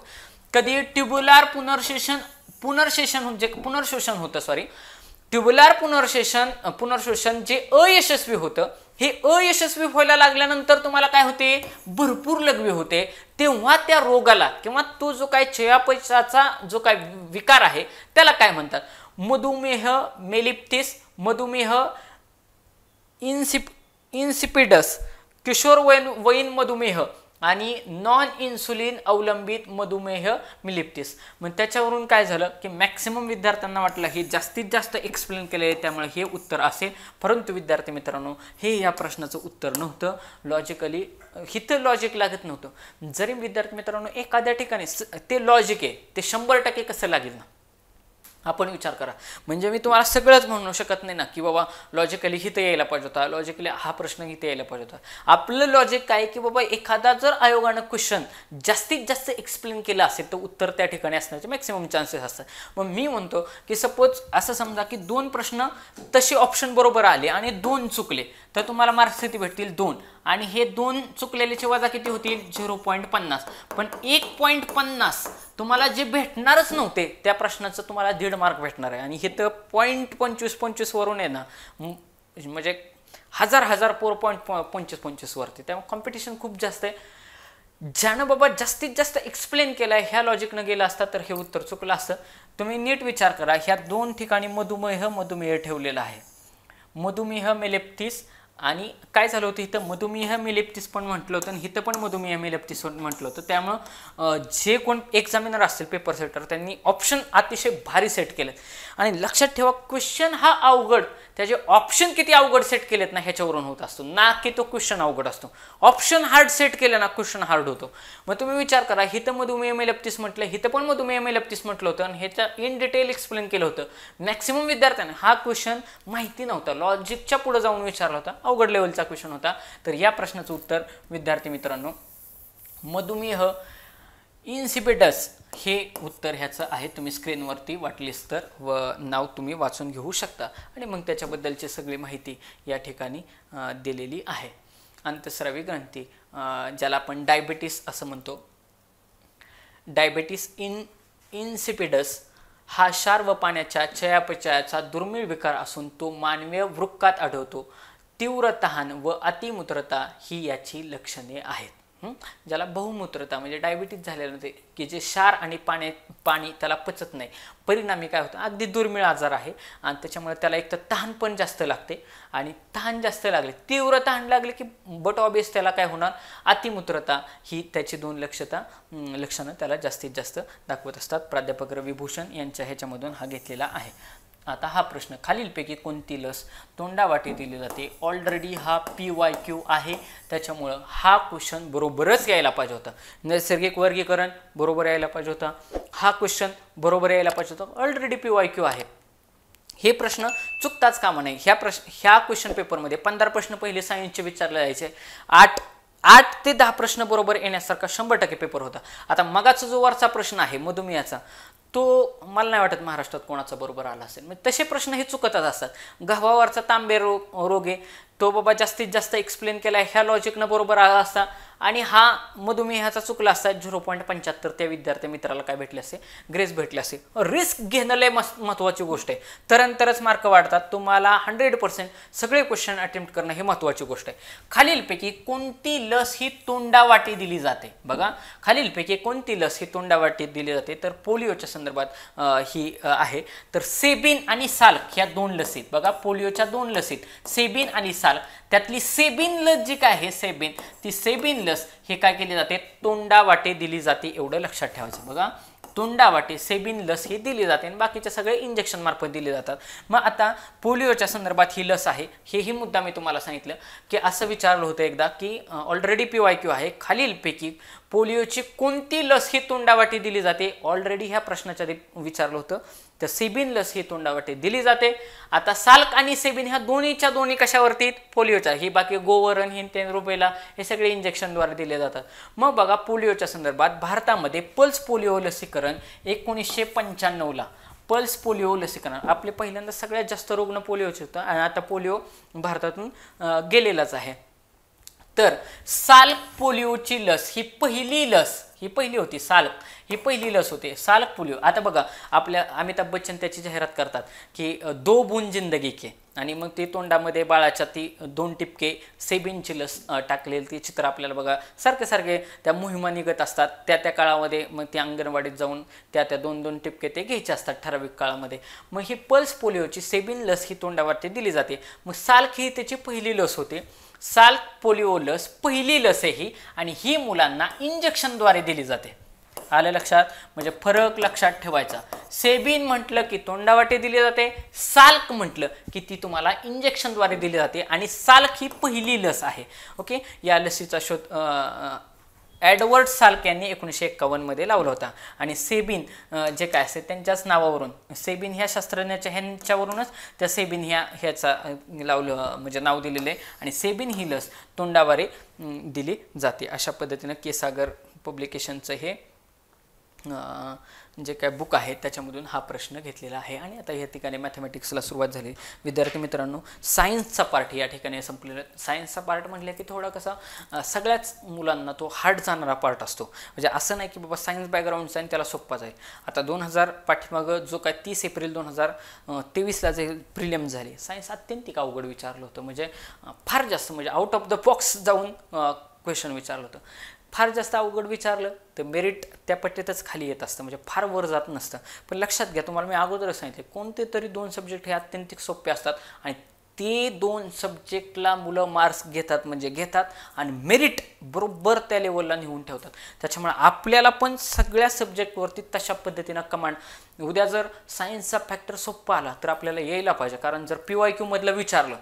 कधी ट्युब्युलर पुनर्शेषण पुनर्शेषण म्हणजे पुनर्शोषण होतं सॉरी ट्युब्युलर पुनर्शेषण पुनर्शोषण जे अयशस्वी होतं हे अयशस्वी व्हायला लागल्यानंतर तुम्हाला काय होते भरपूर लघवी होते तेव्हा त्या रोगाला किंवा तो जो काय चयापचाचा जो काय विकार आहे त्याला काय म्हणतात मधुमेह मेलिप्तिस मधुमेह इन्सिप इन्सिपिडस वयन वयीन मधुमेह आणि नॉन इन्सुलिन अवलंबित मधुमेह मिलिप्टिस मग त्याच्यावरून काय झालं की मॅक्सिमम विद्यार्थ्यांना वाटलं हे जास्तीत जास्त एक्सप्लेन आहे त्यामुळे हे उत्तर असेल परंतु विद्यार्थी मित्रांनो हे या प्रश्नाचं उत्तर नव्हतं लॉजिकली हिथं लॉजिक लागत नव्हतं जरी विद्यार्थी मित्रांनो एखाद्या ठिकाणी ते लॉजिक आहे ते शंभर टक्के कसं लागेल ना आपण विचार करा म्हणजे मी तुम्हाला सगळंच म्हणू शकत नाही ना की बाबा लॉजिकली हिथं यायला पाहिजे होता लॉजिकली हा प्रश्न इथे यायला पाहिजे होता आपलं लॉजिक काय की बाबा एखादा जर आयोगानं क्वेश्चन जास्तीत जास्त एक्सप्लेन केलं असेल तर उत्तर त्या ठिकाणी असण्याचे मॅक्सिमम चान्सेस असतात मग मी म्हणतो की सपोज असं समजा की दोन प्रश्न तसे ऑप्शन बरोबर आले आणि दोन चुकले तर तुम्हाला मार्क्स किती भेटतील दोन आणि हे दोन चुकलेल्याचे वजा किती होतील झिरो पॉईंट पन्नास पण एक पॉईंट पन्नास तुम्हाला जे भेटणारच नव्हते त्या प्रश्नाचं तुम्हाला दीड मार्क भेटणार आहे आणि हे तर पॉईंट पंचवीस पंचवीसवरून आहे ना म्हणजे हजार हजार फोर पॉईंट पंचवीस पंचवीसवरती त्यामुळे कॉम्पिटिशन खूप जास्त आहे ज्यानं बाबा जास्तीत जास्त एक्सप्लेन केला आहे ह्या लॉजिकनं गेलं असता तर हे उत्तर चुकलं असतं तुम्ही नीट विचार करा ह्या दोन ठिकाणी मधुमेह मधुमेह ठेवलेला आहे मधुमेह मेलेप्थिस आणि काय झालं होतं इथं मधुमेह मिलेप्टिस पण म्हटलं होतं आणि इथं पण मधुमेह मिलेप्टिस म्हटलं होतं त्यामुळं जे कोण एक्झामिनर असतील पेपर सेटर त्यांनी ऑप्शन अतिशय भारी सेट केलं आणि लक्षात ठेवा क्वेश्चन हा अवघड त्याचे ऑप्शन किती अवघड सेट केलेत ना ह्याच्यावरून होत असतो ना की तो क्वेश्चन अवघड असतो ऑप्शन हार्ड सेट केलं ना क्वेश्चन हार्ड होतो मग तुम्ही विचार करा हिथं मग तुम्ही एम एल म्हटलं हिथं पण मग तुम्ही एम एल म्हटलं होतं आणि ह्याचं इन डिटेल एक्सप्लेन केलं होतं मॅक्सिमम विद्यार्थ्यांना हा क्वेश्चन माहिती नव्हता लॉजिकच्या पुढे जाऊन विचारला होता अवघड लेवलचा क्वेश्चन होता तर या प्रश्नाचं उत्तर विद्यार्थी मित्रांनो मधुमेह इन्सिपिटस हे उत्तर ह्याचं आहे तुम्ही स्क्रीनवरती वाटलीस तर व नाव तुम्ही वाचून घेऊ शकता आणि मग त्याच्याबद्दलची सगळी माहिती या ठिकाणी दिलेली आहे अंतस्रावी ग्रंथी ज्याला आपण डायबिटीस असं म्हणतो डायबिटीस इन इन्सिपिडस हा क्षार व पाण्याच्या चयापचयाचा दुर्मिळ विकार असून तो मानवीय वृक्कात आढळतो तीव्र तहान व अतिमुत्रता ही याची लक्षणे आहेत ज्याला बहुमूत्रता म्हणजे डायबिटीज झालेलं नव्हते की जे क्षार आणि पाणी पाणी त्याला पचत नाही परिणामी काय होतं अगदी दुर्मिळ आजार आहे आणि त्याच्यामुळे त्याला एक तर तहान पण जास्त लागते आणि तहान जास्त लागले तीव्र तहान लागले की बट ऑबियस त्याला काय होणार अतिमूत्रता ही त्याची दोन लक्षता लक्षणं त्याला जास्तीत जास्त दाखवत असतात प्राध्यापक रविभूषण यांच्या ह्याच्यामधून हा घेतलेला आहे आता हा प्रश्न खालीलपैकी कोणती लस तोंडावाटी दिली जाते ऑलरेडी हा पी वाय क्यू आहे त्याच्यामुळं हा क्वेश्चन बरोबरच यायला पाहिजे होता नैसर्गिक वर्गीकरण बरोबर यायला पाहिजे होता हा क्वेश्चन बरोबर यायला पाहिजे होता ऑलरेडी पी वाय क्यू आहे हे प्रश्न चुकताच कामा नाही ह्या प्रश्न ह्या क्वेश्चन पेपरमध्ये पंधरा प्रश्न पहिले सायन्सचे विचारले जायचे आठ आठ ते दहा प्रश्न बरोबर येण्यासारखा शंभर टक्के पेपर होता आता मगाचा जो वरचा प्रश्न आहे मधुमेहाचा तो मला नाही वाटत महाराष्ट्रात कोणाचा बरोबर आला असेल म्हणजे तसे प्रश्न हे चुकतच असतात गव्हावरचा तांबे रोग रोग आहे तो बाबा जास्तीत जास्त एक्सप्लेन केला ह्या लॉजिकनं बरोबर आला असता आणि हा मधुमेहाचा चुकला असता झिरो पॉईंट पंच्याहत्तर त्या विद्यार्थी मित्राला काय भेटले असते ग्रेस भेटले असते रिस्क घेणं लय मस्त महत्त्वाची गोष्ट आहे तरंतरच मार्क वाढतात तुम्हाला हंड्रेड पर्सेंट सगळे क्वेश्चन अटेम्प्ट करणं हे महत्वाची गोष्ट आहे खालीलपैकी कोणती लस ही तोंडावाटी दिली जाते बघा खालीलपैकी कोणती लस ही तोंडावाटी दिली जाते तर पोलिओच्या संदर्भात ही आहे तर सेबिन आणि साल्क ह्या दोन लसीत बघा पोलिओच्या दोन लसीत सेबिन आणि त्यातली सेबिन लस जी काय आहे सेबिन ती सेबिन लस हे काय केली जाते तोंडावाटे दिली जाते एवढं लक्षात ठेवायचं बघा तोंडावाटे सेबिन लस ही दिली जाते आणि बाकीचे सगळे इंजेक्शन मार्फत दिले जातात मग आता पोलिओच्या संदर्भात ही लस आहे हेही मुद्दा मी तुम्हाला सांगितलं की असं विचारलं होतं एकदा की ऑलरेडी पी वाय क्यू आहे खालीलपैकी पोलिओची कोणती लस ही तोंडावाटी दिली जाते ऑलरेडी ह्या प्रश्नाच्या विचारलं होतं तर सेबिन लस ही तोंडावरती दिली जाते आता साल्क आणि सेबिन ह्या दोन्हीच्या दोन्ही कशावरती पोलिओच्या ही बाकी गोवरण हिंतेन रुबेला हे सगळे इंजेक्शनद्वारे दिले जातात मग बघा पोलिओच्या संदर्भात भारतामध्ये पल्स पोलिओ लसीकरण एकोणीसशे पंच्याण्णवला पल्स पोलिओ लसीकरण आपले पहिल्यांदा सगळ्यात जास्त रुग्ण पोलिओचे होतं आणि आता पोलिओ भारतातून गेलेलाच आहे तर साल्क पोलिओची लस ही पहिली लस ही पहिली होती साल्क ही पहिली लस होती साल्क पोलिओ आता बघा आपल्या अमिताभ बच्चन त्याची जाहिरात करतात की दो बुन जिंदगी के आणि मग ते तोंडामध्ये बाळाच्या ती दोन टिपके सेबिनची लस टाकलेली ती चित्र आपल्याला बघा सारखे सारखे त्या मोहिमा निघत असतात त्या त्या काळामध्ये मग ती अंगणवाडीत जाऊन त्या त्या दोन दोन टिपके ते घ्यायचे असतात ठराविक काळामध्ये मग ही पल्स पोलिओची सेबीन लस ही तोंडावरती दिली जाते मग साल्क ही त्याची पहिली लस होते साल्क पोलिओ लस पहिली लस आहे ही आणि ही मुलांना इंजेक्शनद्वारे दिली जाते आलं लक्षात म्हणजे फरक लक्षात ठेवायचा सेबीन म्हटलं की तोंडावाटे दिली जाते साल्क म्हटलं की ती तुम्हाला इंजेक्शनद्वारे दिली जाते आणि साल्क ही पहिली लस आहे ओके या लसीचा शोध ॲडवर्ड साल्क यांनी एकोणीसशे एक्कावन्नमध्ये लावला होता आणि सेबिन जे काय असते त्यांच्याच नावावरून सेबिन ह्या शास्त्रज्ञाच्या ह्यांच्यावरूनच त्या सेबिन ह्या ह्याचा लावलं म्हणजे नाव दिलेलं आहे आणि सेबिन ही लस तोंडावारे दिली जाते अशा पद्धतीनं केसागर पब्लिकेशनचं हे जे काय बुक आहे त्याच्यामधून हा प्रश्न घेतलेला आहे आणि आता या ठिकाणी मॅथमॅटिक्सला सुरुवात झाली विद्यार्थी मित्रांनो सायन्सचा पार्ट या ठिकाणी संपलेला सायन्सचा पार्ट म्हटलं की थोडा कसा सगळ्याच मुलांना तो हार्ड जाणारा पार्ट असतो म्हणजे असं नाही की बाबा सायन्स बॅकग्राऊंडचा आणि त्याला सोप्पा जाईल आता दोन हजार पाठीमागं जो काय तीस एप्रिल दोन हजार तेवीसला जे प्रिलियम झाले सायन्स अत्यंतिक अवघड विचारलं होतं म्हणजे फार जास्त म्हणजे आउट ऑफ द बॉक्स जाऊन क्वेश्चन विचारलं होतं फार जास्त अवघड विचारलं तर मेरिट त्या पट्ट्यातच खाली येत असतं म्हणजे फार वर जात नसतं पण लक्षात घ्या तुम्हाला मी अगोदरच सांगितले कोणते तरी दोन सब्जेक्ट हे अत्यंतिक सोपे असतात आणि ते दोन सब्जेक्टला मुलं मार्क्स घेतात म्हणजे घेतात आणि मेरिट बरोबर त्या लेवलला नेऊन ठेवतात त्याच्यामुळे आपल्याला पण सगळ्या सब्जेक्टवरती तशा पद्धतीनं कमांड उद्या जर सायन्सचा फॅक्टर सोपा आला तर आपल्याला यायला पाहिजे कारण जर पी वाय क्यूमधलं विचारलं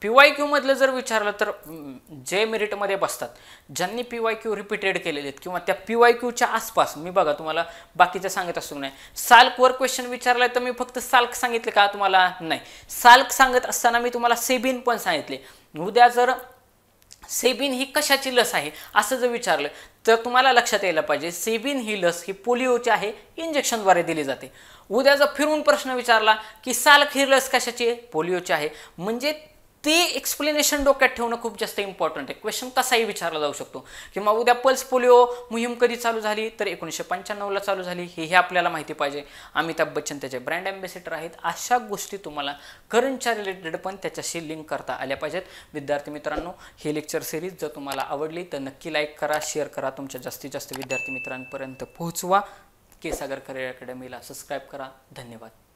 पी वाय क्यूमधलं जर विचारलं तर जे मेरिटमध्ये बसतात ज्यांनी पी वाय क्यू रिपीटेड केलेले आहेत किंवा त्या पी वाय क्यूच्या आसपास मी बघा तुम्हाला बाकीचं सांगत असू नाही साल्कवर क्वेश्चन विचारलाय तर मी फक्त साल्क सांगितले का तुम्हाला नाही साल्क सांगत असताना मी तुम्हाला सेबिन पण सांगितले उद्या जर सेबिन ही कशाची लस आहे असं जर विचारलं तर तुम्हाला लक्षात यायला पाहिजे सेबिन ही लस ही पोलिओची आहे इंजेक्शनद्वारे दिली जाते उद्या जर फिरून प्रश्न विचारला की साल्क ही लस कशाची आहे पोलिओची आहे म्हणजे ते एक्सप्लेनेशन डोक्यात ठेवणं खूप जास्त इम्पॉर्टंट आहे क्वेश्चन कसाही विचारला जाऊ शकतो किंवा उद्या पल्स पोलिओ मोहीम कधी चालू झाली तर एकोणीसशे पंच्याण्णवला चालू झाली हे हे आपल्याला माहिती पाहिजे अमिताभ बच्चन त्याचे ब्रँड अँबॅसेडर आहेत अशा गोष्टी तुम्हाला करंटच्या रिलेटेड पण त्याच्याशी लिंक करता आल्या पाहिजेत विद्यार्थी मित्रांनो हे लेक्चर सिरीज जर तुम्हाला आवडली तर नक्की लाईक करा शेअर करा तुमच्या जास्तीत जास्त विद्यार्थी मित्रांपर्यंत पोहोचवा के सागर करिअर अकॅडमीला सबस्क्राईब करा धन्यवाद